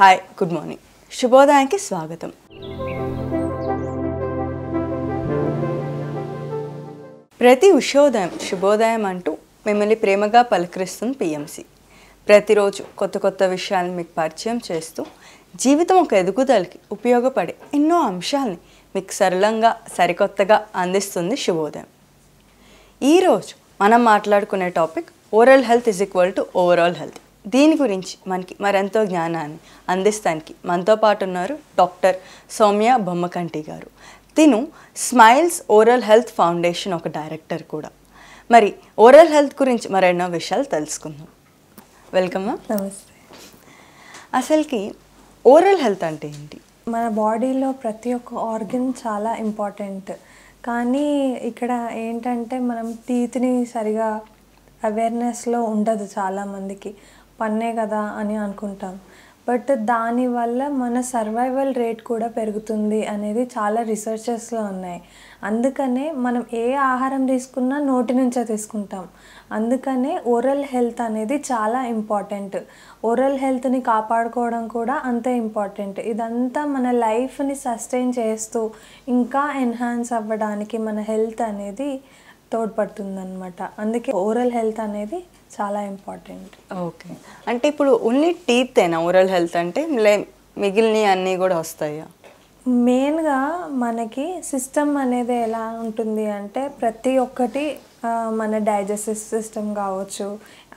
Hi good morning శుభోదయానికి స్వాగతం ప్రతి ఉషోదయం శుభోదయం అంటూ మిమ్మల్ని ప్రేమగా పలకరిస్తుంది పిఎంసి ప్రతిరోజు కొత్త కొత్త విషయాలను మీకు పరిచయం చేస్తూ జీవితం ఒక ఎదుగుదలకి ఉపయోగపడే ఎన్నో అంశాలని మీకు సరళంగా సరికొత్తగా అందిస్తుంది శుభోదయం ఈరోజు మనం మాట్లాడుకునే topic overall health is equal to overall health దీని గురించి మనకి మరెంతో జ్ఞానాన్ని అందిస్తానికి మనతో పాటు ఉన్నారు డాక్టర్ సౌమ్య బొమ్మకంటి గారు తిను స్మైల్స్ ఓరల్ హెల్త్ ఫౌండేషన్ ఒక డైరెక్టర్ కూడా మరి ఓరల్ హెల్త్ గురించి మరెన్నో విషయాలు తెలుసుకుందాం వెల్కమ్ నమస్తే అసలుకి ఓరల్ హెల్త్ అంటే ఏంటి మన బాడీలో ప్రతి ఒక్క ఆర్గన్ చాలా ఇంపార్టెంట్ కానీ ఇక్కడ ఏంటంటే మనం టీత్ని సరిగా అవేర్నెస్లో ఉండదు చాలామందికి పన్నే కదా అని అనుకుంటాం బట్ దానివల్ల మన సర్వైవల్ రేట్ కూడా పెరుగుతుంది అనేది చాలా రీసెర్చెస్లో ఉన్నాయి అందుకనే మనం ఏ ఆహారం తీసుకున్నా నోటి నుంచే తీసుకుంటాం అందుకనే ఓరల్ హెల్త్ అనేది చాలా ఇంపార్టెంట్ ఓరల్ హెల్త్ని కాపాడుకోవడం కూడా అంతే ఇంపార్టెంట్ ఇదంతా మన లైఫ్ని సస్టైన్ చేస్తూ ఇంకా ఎన్హాన్స్ అవ్వడానికి మన హెల్త్ అనేది తోడ్పడుతుందన్నమాట అందుకే ఓరల్ హెల్త్ అనేది చాలా ఇంపార్టెంట్ ఓకే అంటే ఇప్పుడు ఓన్లీ టీతేనా ఓరల్ హెల్త్ అంటే మిగిలిన అన్నీ కూడా వస్తాయా మెయిన్గా మనకి సిస్టమ్ అనేది ఎలా ఉంటుంది అంటే ప్రతి ఒక్కటి మన డైజెస్టివ్ సిస్టమ్ కావచ్చు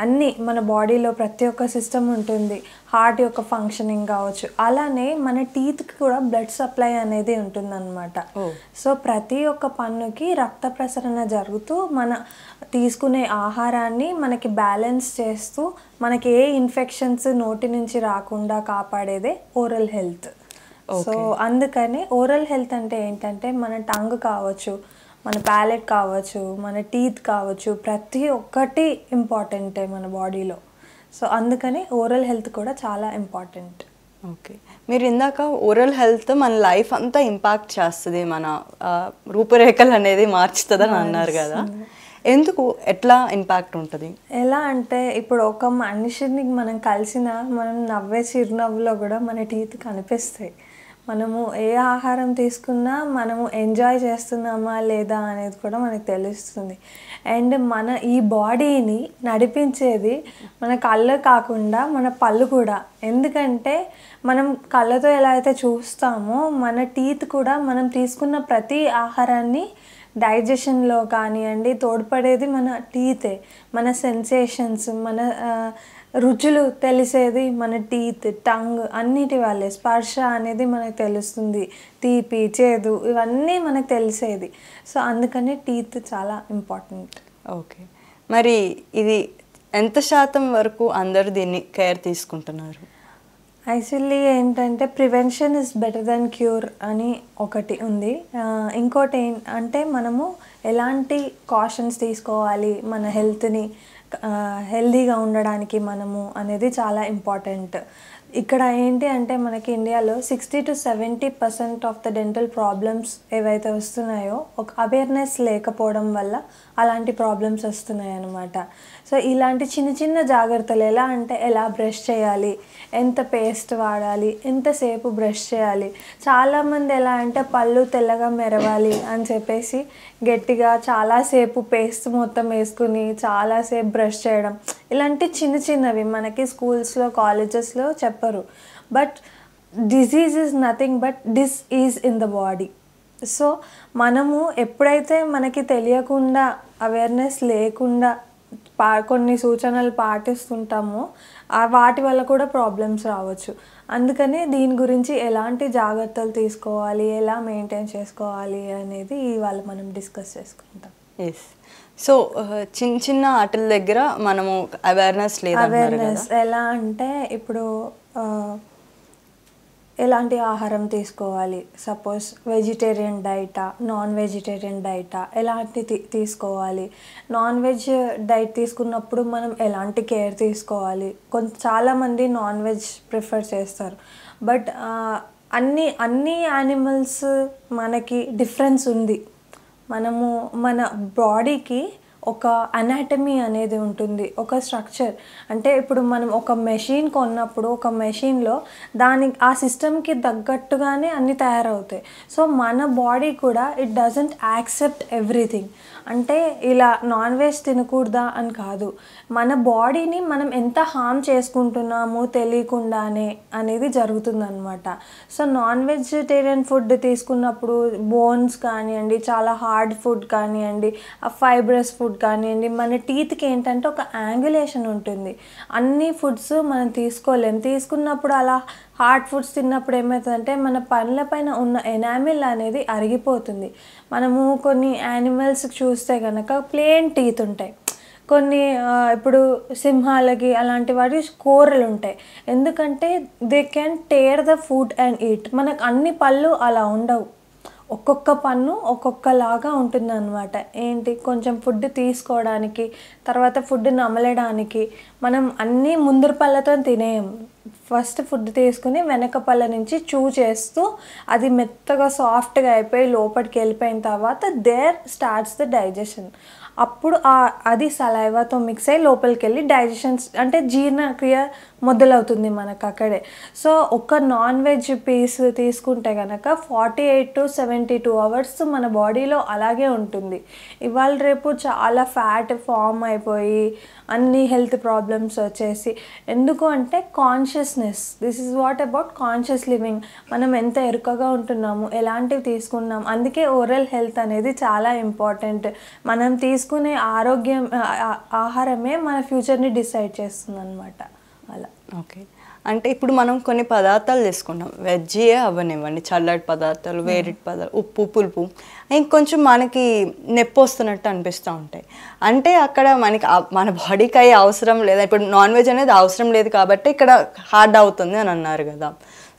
అన్నీ మన బాడీలో ప్రతి ఒక్క సిస్టమ్ ఉంటుంది హార్ట్ యొక్క ఫంక్షనింగ్ కావచ్చు అలానే మన టీత్కి కూడా బ్లడ్ సప్లై అనేది ఉంటుంది అనమాట సో ప్రతి ఒక్క పన్నుకి రక్త ప్రసరణ జరుగుతూ మన తీసుకునే ఆహారాన్ని మనకి బ్యాలెన్స్ చేస్తూ మనకి ఏ ఇన్ఫెక్షన్స్ నోటి నుంచి రాకుండా కాపాడేదే ఓరల్ హెల్త్ సో అందుకని ఓరల్ హెల్త్ అంటే ఏంటంటే మన టంగ్ కావచ్చు మన ప్యాలెట్ కావచ్చు మన టీత్ కావచ్చు ప్రతి ఒక్కటి ఇంపార్టెంటే మన బాడీలో సో అందుకని ఓరల్ హెల్త్ కూడా చాలా ఇంపార్టెంట్ ఓకే మీరు ఇందాక ఓరల్ హెల్త్ మన లైఫ్ అంతా ఇంపాక్ట్ చేస్తుంది మన రూపురేఖలు అనేది మార్చుతుందని అన్నారు కదా mm. ఎందుకు ఎట్లా ఇంపాక్ట్ ఉంటుంది ఎలా అంటే ఇప్పుడు ఒక మనిషిని మనం కలిసిన మనం నవ్వే చిరునవ్వులో కూడా మన టీత్ కనిపిస్తాయి మనము ఏ ఆహారం తీసుకున్నా మనము ఎంజాయ్ చేస్తున్నామా లేదా అనేది కూడా మనకు తెలుస్తుంది అండ్ మన ఈ బాడీని నడిపించేది మన కళ్ళు కాకుండా మన పళ్ళు కూడా ఎందుకంటే మనం కళ్ళతో ఎలా అయితే చూస్తామో మన టీత్ కూడా మనం తీసుకున్న ప్రతి ఆహారాన్ని డైజెషన్లో కానివ్వండి తోడ్పడేది మన టీతే మన సెన్సేషన్స్ మన రుచులు తెలిసేది మన టీత్ టంగ్ అన్నిటి వల్లే స్పర్శ అనేది మనకు తెలుస్తుంది తీపి చేదు ఇవన్నీ మనకు తెలిసేది సో అందుకనే టీత్ చాలా ఇంపార్టెంట్ ఓకే మరి ఇది ఎంత శాతం వరకు అందరు దీన్ని కేర్ తీసుకుంటున్నారు యాక్చువల్లీ ఏంటంటే prevention is better than cure అని ఒకటి ఉంది ఇంకోటి అంటే మనము ఎలాంటి కాషన్స్ తీసుకోవాలి మన హెల్త్ని హెల్దీగా ఉండడానికి మనము అనేది చాలా ఇంపార్టెంట్ ఇక్కడ ఏంటి అంటే మనకి ఇండియాలో sixty to seventy percent of the dental problems ఏవైతే వస్తున్నాయో ఒక అవేర్నెస్ లేకపోవడం వల్ల అలాంటి ప్రాబ్లమ్స్ వస్తున్నాయి అన్నమాట సో ఇలాంటి చిన్న చిన్న జాగ్రత్తలు ఎలా అంటే ఎలా బ్రష్ చేయాలి ఎంత పేస్ట్ వాడాలి ఎంతసేపు బ్రష్ చేయాలి చాలామంది ఎలా అంటే పళ్ళు తెల్లగా మెరవాలి అని చెప్పేసి గట్టిగా చాలాసేపు పేస్ట్ మొత్తం వేసుకుని చాలాసేపు బ్రష్ చేయడం ఇలాంటి చిన్న చిన్నవి మనకి స్కూల్స్లో కాలేజెస్లో చెప్పరు but disease is nothing but dis ease in the body so మనము ఎప్పుడైతే మనకి తెలియకుండా అవేర్నెస్ లేకుండా పా కొన్ని సూచనలు పాటిస్తుంటాము వాటి వల్ల కూడా ప్రాబ్లమ్స్ రావచ్చు అందుకనే దీని గురించి ఎలాంటి జాగ్రత్తలు తీసుకోవాలి ఎలా మెయింటైన్ చేసుకోవాలి అనేది ఇవాళ మనం డిస్కస్ చేసుకుంటాం ఎస్ సో చిన్న చిన్న ఆటల దగ్గర మనము అవేర్నెస్ లేదు అవేర్నెస్ ఎలా అంటే ఇప్పుడు uh, ఎలాంటి ఆహారం తీసుకోవాలి సపోజ్ వెజిటేరియన్ డైటా నాన్ వెజిటేరియన్ డైటా ఎలాంటి తీసుకోవాలి నాన్ వెజ్ డైట్ తీసుకున్నప్పుడు మనం ఎలాంటి కేర్ తీసుకోవాలి కొంత చాలామంది నాన్ వెజ్ ప్రిఫర్ చేస్తారు బట్ అన్ని అన్ని యానిమల్స్ మనకి డిఫరెన్స్ ఉంది మనము మన బాడీకి ఒక అనాటమీ అనేది ఉంటుంది ఒక స్ట్రక్చర్ అంటే ఇప్పుడు మనం ఒక మెషిన్ కొన్నప్పుడు ఒక మెషిన్లో దాని ఆ సిస్టమ్కి తగ్గట్టుగానే అన్నీ తయారవుతాయి సో మన బాడీ కూడా ఇట్ డజంట్ యాక్సెప్ట్ ఎవ్రీథింగ్ అంటే ఇలా నాన్ వెజ్ తినకూడదా అని కాదు మన బాడీని మనం ఎంత హామ్ చేసుకుంటున్నామో తెలియకుండానే అనేది జరుగుతుందనమాట సో నాన్ వెజిటేరియన్ ఫుడ్ తీసుకున్నప్పుడు బోన్స్ కానివ్వండి చాలా హార్డ్ ఫుడ్ కానివ్వండి ఫైబ్రస్ ఫుడ్ కానివ్వండి మన టీత్కి ఏంటంటే ఒక యాంగులేషన్ ఉంటుంది అన్ని ఫుడ్స్ మనం తీసుకోలేం తీసుకున్నప్పుడు అలా హార్డ్ ఫుడ్స్ తిన్నప్పుడు ఏమవుతుందంటే మన పనులపైన పైన ఉన్న ఎనామిల్ అనేది అరిగిపోతుంది మనము కొన్ని యానిమల్స్ చూస్తే కనుక ప్లేన్ టీత్ ఉంటాయి కొన్ని ఇప్పుడు సింహాలకి అలాంటి వాటి కూరలు ఉంటాయి ఎందుకంటే they can tear the food and eat మనకు అన్ని పళ్ళు అలా ఉండవు ఒక్కొక్క పన్ను ఒక్కొక్కలాగా ఉంటుంది అనమాట ఏంటి కొంచెం ఫుడ్ తీసుకోవడానికి తర్వాత ఫుడ్ నమలడానికి మనం అన్నీ ముందర పళ్ళతో తినేయం ఫస్ట్ ఫుడ్ తీసుకుని వెనక పళ్ళ నుంచి చూ చేస్తూ అది మెత్తగా సాఫ్ట్గా అయిపోయి లోపలికి వెళ్ళిపోయిన తర్వాత దేర్ స్టార్ట్స్ ద డైజెషన్ అప్పుడు అది సలైవాతో మిక్స్ అయ్యి లోపలికి వెళ్ళి డైజెషన్స్ అంటే జీర్ణక్రియ మొదలవుతుంది మనకు అక్కడే సో ఒక నాన్ వెజ్ పీస్ తీసుకుంటే కనుక forty eight to seventy two hours మన బాడీలో అలాగే ఉంటుంది ఇవాళ రేపు చాలా ఫ్యాట్ ఫామ్ అయిపోయి అన్ని హెల్త్ ప్రాబ్లమ్స్ వచ్చేసి ఎందుకు అంటే consciousness this is what about conscious living మనం ఎంత ఎరుకగా ఉంటున్నాము ఎలాంటివి తీసుకున్నాం అందుకే ఓరల్ హెల్త్ అనేది చాలా ఇంపార్టెంట్ మనం తీసుకునే ఆరోగ్యం ఆహారమే మన ఫ్యూచర్ని డిసైడ్ చేస్తుంది అనమాట అలా ఓకే అంటే ఇప్పుడు మనం కొన్ని పదార్థాలు తీసుకున్నాం వెజ్జే అవ్వనివ్వండి చల్లటి పదార్థాలు hmm. వేడి పదార్థాలు ఉప్పు పులుపు ఇంకొంచెం మనకి నెప్పి వస్తున్నట్టు అనిపిస్తూ ఉంటాయి అంటే అక్కడ మనకి మన బాడీకి అయ్యే అవసరం లేదా ఇప్పుడు నాన్ వెజ్ అనేది అవసరం లేదు కాబట్టి ఇక్కడ హార్డ్ అవుతుంది అని అన్నారు కదా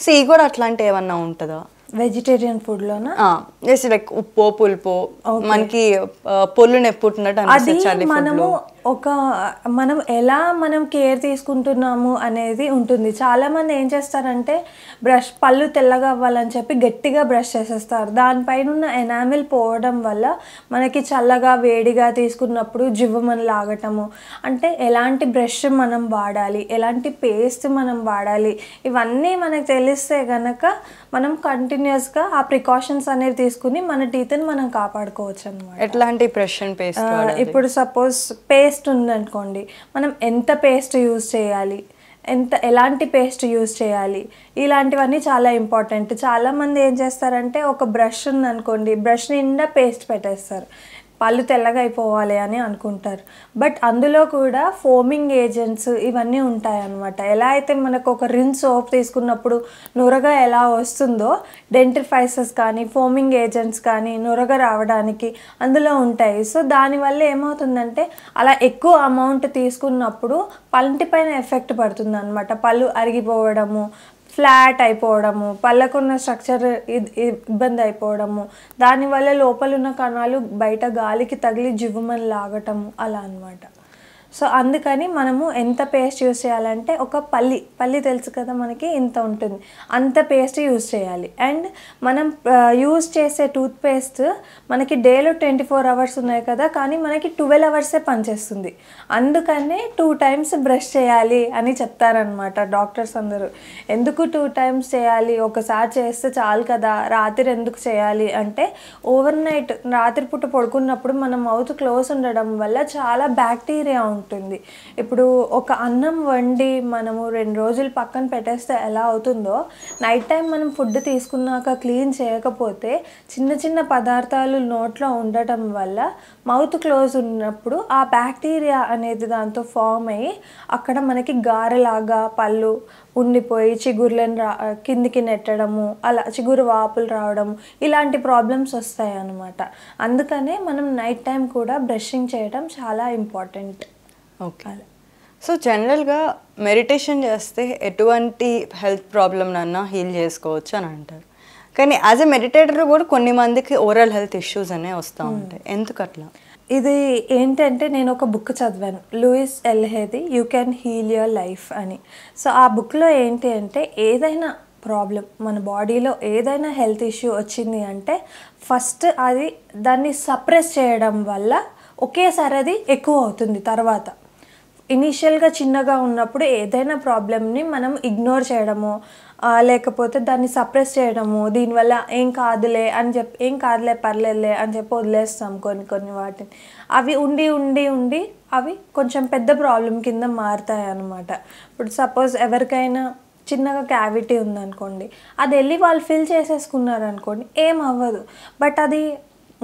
సో ఇవి కూడా అట్లాంటి ఏమన్నా ఉంటుందా వెజిటేరియన్ ఫుడ్ జస్ట్ లైక్ ఉప్పు పులుపు మనకి పొల్లు నొప్పుతున్నట్టు అనిపిస్తుంది మనము ఒక మనం ఎలా మనం కేర్ తీసుకుంటున్నాము అనేది ఉంటుంది చాలామంది ఏం చేస్తారంటే బ్రష్ పళ్ళు తెల్లగా అవ్వాలని చెప్పి గట్టిగా బ్రష్ చేసేస్తారు దానిపైన ఉన్న ఎనామిల్ పోవడం వల్ల మనకి చల్లగా వేడిగా తీసుకున్నప్పుడు జివ్వమని లాగటము అంటే ఎలాంటి బ్రష్ మనం వాడాలి ఎలాంటి పేస్ట్ మనం వాడాలి ఇవన్నీ మనకు తెలిస్తే కనుక మనం కంటిన్యూస్గా ఆ ప్రికాషన్స్ అనేవి తీసుకుని మన టీత్ని మనం కాపాడుకోవచ్చు అనమాట ఎట్లాంటి బ్రష్ అండ్ పేస్ట్ ఇప్పుడు సపోజ్ పేస్ట్ పేస్ట్ ఉందనుకోండి మనం ఎంత పేస్ట్ యూజ్ చేయాలి ఎంత ఎలాంటి పేస్ట్ యూజ్ చేయాలి ఇలాంటివన్నీ చాలా ఇంపార్టెంట్ చాలామంది ఏం చేస్తారంటే ఒక బ్రష్ ఉందనుకోండి బ్రష్ నిండా పేస్ట్ పెట్టేస్తారు పళ్ళు తెల్లగా అయిపోవాలి అని అనుకుంటారు బట్ అందులో కూడా ఫోమింగ్ ఏజెంట్స్ ఇవన్నీ ఉంటాయన్నమాట ఎలా అయితే మనకు ఒక రిన్ సోప్ తీసుకున్నప్పుడు నురగ ఎలా వస్తుందో డెంటిఫైసెస్ కానీ ఫోమింగ్ ఏజెంట్స్ కానీ నురగ రావడానికి అందులో ఉంటాయి సో దానివల్ల ఏమవుతుందంటే అలా ఎక్కువ అమౌంట్ తీసుకున్నప్పుడు పంటి పైన ఎఫెక్ట్ పడుతుంది అనమాట పళ్ళు అరిగిపోవడము ఫ్లాట్ అయిపోవడము పళ్ళకున్న స్ట్రక్చర్ ఇబ్బంది అయిపోవడము దానివల్ల లోపలున్న కణాలు బయట గాలికి తగిలి జివ్వుమని లాగటము అలా అనమాట సో అందుకని మనము ఎంత పేస్ట్ యూస్ చేయాలంటే ఒక పల్లి పల్లి తెలుసు కదా మనకి ఇంత ఉంటుంది అంత పేస్ట్ యూస్ చేయాలి అండ్ మనం యూస్ చేసే టూత్ పేస్ట్ మనకి డేలో ట్వంటీ ఫోర్ అవర్స్ ఉన్నాయి కదా కానీ మనకి ట్వెల్వ్ అవర్సే పనిచేస్తుంది అందుకనే టూ టైమ్స్ బ్రష్ చేయాలి అని చెప్తారనమాట డాక్టర్స్ అందరూ ఎందుకు టూ టైమ్స్ చేయాలి ఒకసారి చేస్తే చాలు కదా రాత్రి ఎందుకు చేయాలి అంటే ఓవర్ నైట్ రాత్రిపూట పడుకున్నప్పుడు మన మౌత్ క్లోజ్ ఉండడం వల్ల చాలా బ్యాక్టీరియా ఉంటుంది ఉంటుంది ఇప్పుడు ఒక అన్నం వండి మనము రెండు రోజులు పక్కన పెట్టేస్తే ఎలా అవుతుందో నైట్ టైం మనం ఫుడ్ తీసుకున్నాక క్లీన్ చేయకపోతే చిన్న చిన్న పదార్థాలు నోట్లో ఉండటం వల్ల మౌత్ క్లోజ్ ఉన్నప్పుడు ఆ బ్యాక్టీరియా అనేది దాంతో ఫామ్ అయ్యి అక్కడ మనకి గారెలాగా పళ్ళు ఉండిపోయి చిగుర్లను రా కిందికి నెట్టడము అలా చిగురు వాపులు రావడం ఇలాంటి ప్రాబ్లమ్స్ వస్తాయి అన్నమాట అందుకనే మనం నైట్ టైం కూడా బ్రషింగ్ చేయడం చాలా ఇంపార్టెంట్ ఓకే సో జనరల్గా మెడిటేషన్ చేస్తే ఎటువంటి హెల్త్ ప్రాబ్లంనన్నా హీల్ చేసుకోవచ్చు అని అంటారు కానీ యాజ్ ఎ మెడిటేటర్ కూడా కొన్ని మందికి ఓవరాల్ హెల్త్ ఇష్యూస్ అనే వస్తూ hmm. ఉంటాయి ఎందుకు అట్లా ఇది ఏంటంటే నేను ఒక బుక్ చదివాను లూయిస్ ఎల్హేది you can heal your life అని సో ఆ బుక్లో ఏంటి అంటే ఏదైనా ప్రాబ్లం మన బాడీలో ఏదైనా హెల్త్ ఇష్యూ వచ్చింది అంటే ఫస్ట్ అది దాన్ని సప్రెస్ చేయడం వల్ల ఒకేసారి అది ఎక్కువ అవుతుంది తర్వాత ఇనీషియల్గా చిన్నగా ఉన్నప్పుడు ఏదైనా ప్రాబ్లమ్ని మనం ఇగ్నోర్ చేయడము లేకపోతే దాన్ని సప్రెస్ చేయడము దీనివల్ల ఏం కాదులే అని చెప్పి ఏం కాదులే పర్లేదులే అని చెప్పి వదిలేస్తాం కొన్ని కొన్ని వాటిని అవి ఉండి ఉండి ఉండి అవి కొంచెం పెద్ద ప్రాబ్లం కింద మారుతాయి అన్నమాట ఇప్పుడు సపోజ్ ఎవరికైనా చిన్నగా క్యావిటీ ఉందనుకోండి అది వెళ్ళి వాళ్ళు ఫిల్ చేసేసుకున్నారు అనుకోండి ఏం అవ్వదు బట్ అది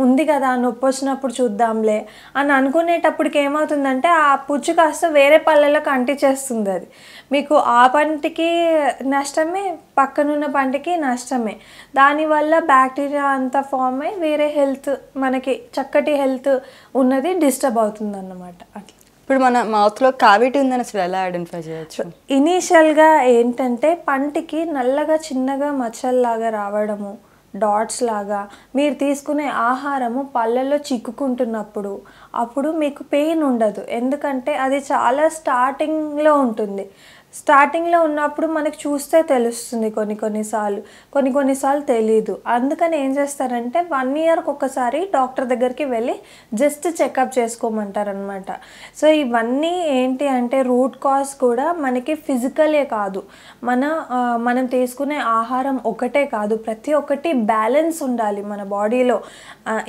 ఉంది కదా నొప్పి వచ్చినప్పుడు చూద్దాంలే అని అనుకునేటప్పటికి ఏమవుతుందంటే ఆ పుచ్చు కాస్త వేరే కంటి చేస్తుంది అది మీకు ఆ పంటకి నష్టమే పక్కనున్న పంటకి నష్టమే దానివల్ల బ్యాక్టీరియా అంతా ఫామ్ అయ్యి వేరే హెల్త్ మనకి చక్కటి హెల్త్ ఉన్నది డిస్టర్బ్ అవుతుంది అన్నమాట అట్లా ఇప్పుడు మన మౌత్లో కావిటీ ఉందని అసలు ఎలా ఐడెంటిఫై చేయొచ్చు ఇనీషియల్గా ఏంటంటే పంటికి నల్లగా చిన్నగా మచ్చల్లాగా రావడము డాట్స్ లాగా మీరు తీసుకునే ఆహారము పళ్ళల్లో చిక్కుకుంటున్నప్పుడు అప్పుడు మీకు పెయిన్ ఉండదు ఎందుకంటే అది చాలా స్టార్టింగ్లో ఉంటుంది స్టార్టింగ్లో ఉన్నప్పుడు మనకు చూస్తే తెలుస్తుంది కొన్ని కొన్నిసార్లు కొన్ని కొన్నిసార్లు తెలీదు అందుకని ఏం చేస్తారంటే వన్ ఇయర్కి ఒక్కసారి డాక్టర్ దగ్గరికి వెళ్ళి జస్ట్ చెకప్ చేసుకోమంటారనమాట సో ఇవన్నీ ఏంటి అంటే రూట్ కాజ్ కూడా మనకి ఫిజికలే కాదు మన మనం తీసుకునే ఆహారం ఒకటే కాదు ప్రతి ఒక్కటి బ్యాలెన్స్ ఉండాలి మన బాడీలో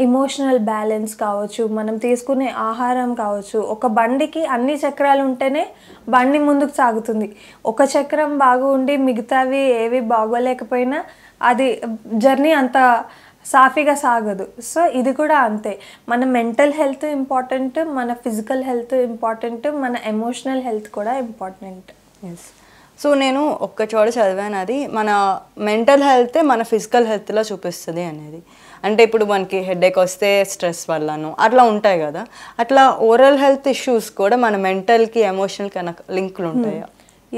ఇమోషనల్ బ్యాలెన్స్ కావచ్చు మనం తీసుకునే ఆహారం కావచ్చు ఒక బండికి అన్ని చక్రాలు ఉంటేనే బండి ముందుకు సాగుతుంది ఒక చక్రం బాగుండి మిగతావి ఏవి బాగోలేకపోయినా అది జర్నీ అంత సాఫీగా సాగదు సో ఇది కూడా అంతే మన మెంటల్ హెల్త్ ఇంపార్టెంట్ మన ఫిజికల్ హెల్త్ ఇంపార్టెంట్ మన ఎమోషనల్ హెల్త్ కూడా ఇంపార్టెంట్ ఎస్ సో నేను ఒక్క చోట చదివాను అది మన మెంటల్ హెల్త్ మన ఫిజికల్ హెల్త్లో చూపిస్తుంది అనేది అంటే ఇప్పుడు మనకి హెడేక్ వస్తే స్ట్రెస్ వల్లను అట్లా ఉంటాయి కదా అట్లా ఓరల్ హెల్త్ ఇష్యూస్ కూడా మన మెంటల్కి ఎమోషనల్కి అన్న లింకులు ఉంటాయి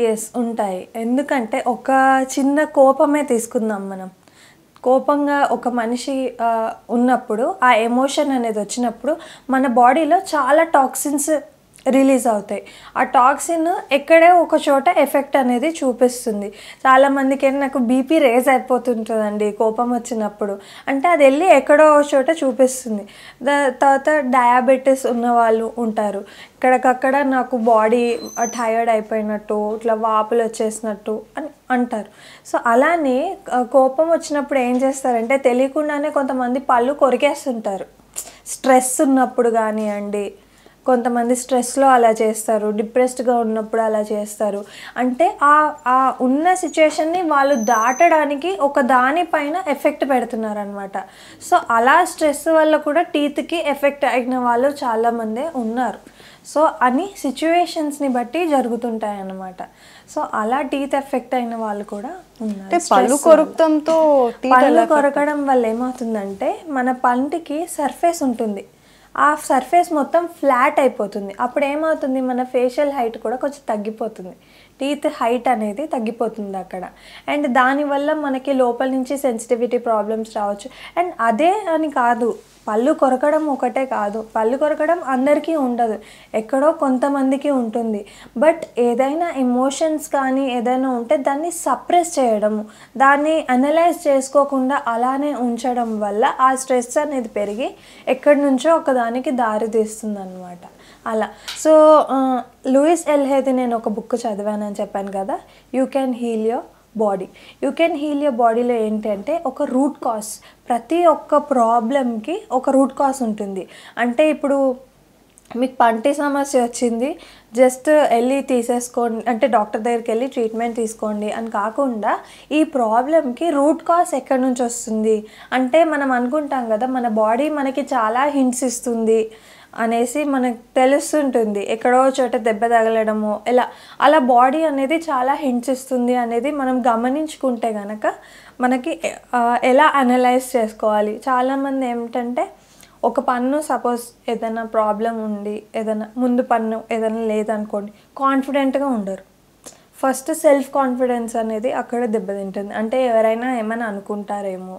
ఎస్ ఉంటాయి ఎందుకంటే ఒక చిన్న కోపమే తీసుకుందాం మనం కోపంగా ఒక మనిషి ఉన్నప్పుడు ఆ ఎమోషన్ అనేది వచ్చినప్పుడు మన బాడీలో చాలా టాక్సిన్స్ రిలీజ్ అవుతాయి ఆ టాక్సిన్ ఎక్కడే ఒక చోట ఎఫెక్ట్ అనేది చూపిస్తుంది చాలామందికి నాకు బీపీ రేజ్ అయిపోతుంటుందండి కోపం వచ్చినప్పుడు అంటే అది వెళ్ళి ఎక్కడో ఒక చోట చూపిస్తుంది దా తర్వాత డయాబెటీస్ ఉన్న వాళ్ళు ఉంటారు ఇక్కడికక్కడ నాకు బాడీ టైర్డ్ అయిపోయినట్టు ఇట్లా వాపులు వచ్చేసినట్టు అని అంటారు సో అలానే కోపం వచ్చినప్పుడు ఏం చేస్తారంటే తెలియకుండానే కొంతమంది పళ్ళు కొరికేస్తుంటారు స్ట్రెస్ ఉన్నప్పుడు కానివ్వండి కొంతమంది స్ట్రెస్లో అలా చేస్తారు డిప్రెస్డ్గా ఉన్నప్పుడు అలా చేస్తారు అంటే ఆ ఆ ఉన్న సిచ్యుయేషన్ని వాళ్ళు దాటడానికి ఒక దానిపైన ఎఫెక్ట్ పెడుతున్నారనమాట సో అలా స్ట్రెస్ వల్ల కూడా టీత్కి ఎఫెక్ట్ అయిన వాళ్ళు చాలామందే ఉన్నారు సో అని సిచ్యువేషన్స్ని బట్టి జరుగుతుంటాయి అన్నమాట సో అలా టీత్ ఎఫెక్ట్ అయిన వాళ్ళు కూడా ఉన్నారు పళ్ళు కొరకడంతో పళ్ళు కొరకడం వల్ల ఏమవుతుందంటే మన పంటికి సర్ఫేస్ ఉంటుంది ఆ సర్ఫేస్ మొత్తం ఫ్లాట్ అయిపోతుంది అప్పుడు ఏమవుతుంది మన ఫేషియల్ హైట్ కూడా కొంచెం తగ్గిపోతుంది టీత్ హైట్ అనేది తగ్గిపోతుంది అక్కడ అండ్ దానివల్ల మనకి లోపల నుంచి సెన్సిటివిటీ ప్రాబ్లమ్స్ రావచ్చు అండ్ అదే అని కాదు పళ్ళు కొరకడం ఒకటే కాదు పళ్ళు కొరకడం అందరికీ ఉండదు ఎక్కడో కొంతమందికి ఉంటుంది బట్ ఏదైనా ఎమోషన్స్ కానీ ఏదైనా ఉంటే దాన్ని సప్రెస్ చేయడము దాన్ని అనలైజ్ చేసుకోకుండా అలానే ఉంచడం వల్ల ఆ స్ట్రెస్ అనేది పెరిగి ఎక్కడి నుంచో ఒకదానికి దారితీస్తుంది అనమాట అలా సో లూయిస్ ఎల్హేది నేను ఒక బుక్ చదివానని చెప్పాను కదా you can heal your body you can heal your బాడీలో ఏంటంటే ఒక రూట్ కాస్ ప్రతి ఒక్క ప్రాబ్లంకి ఒక రూట్ కాస్ ఉంటుంది అంటే ఇప్పుడు మీకు పంటి సమస్య వచ్చింది జస్ట్ వెళ్ళి తీసేసుకోండి అంటే డాక్టర్ దగ్గరికి వెళ్ళి ట్రీట్మెంట్ తీసుకోండి అని కాకుండా ఈ ప్రాబ్లంకి రూట్ కాస్ ఎక్కడి నుంచి వస్తుంది అంటే మనం అనుకుంటాం కదా మన బాడీ మనకి చాలా హింట్స్ ఇస్తుంది అనేసి మనకు తెలుస్తుంటుంది ఎక్కడో చోట దెబ్బ తగలడము ఇలా అలా బాడీ అనేది చాలా హింట్స్ ఇస్తుంది అనేది మనం గమనించుకుంటే కనుక మనకి ఎలా అనలైజ్ చేసుకోవాలి చాలామంది ఏమిటంటే ఒక పన్ను సపోజ్ ఏదైనా ప్రాబ్లం ఉండి ఏదైనా ముందు పన్ను ఏదైనా లేదనుకోండి కాన్ఫిడెంట్గా ఉండరు ఫస్ట్ సెల్ఫ్ కాన్ఫిడెన్స్ అనేది అక్కడ దెబ్బతింటుంది అంటే ఎవరైనా ఏమైనా అనుకుంటారేమో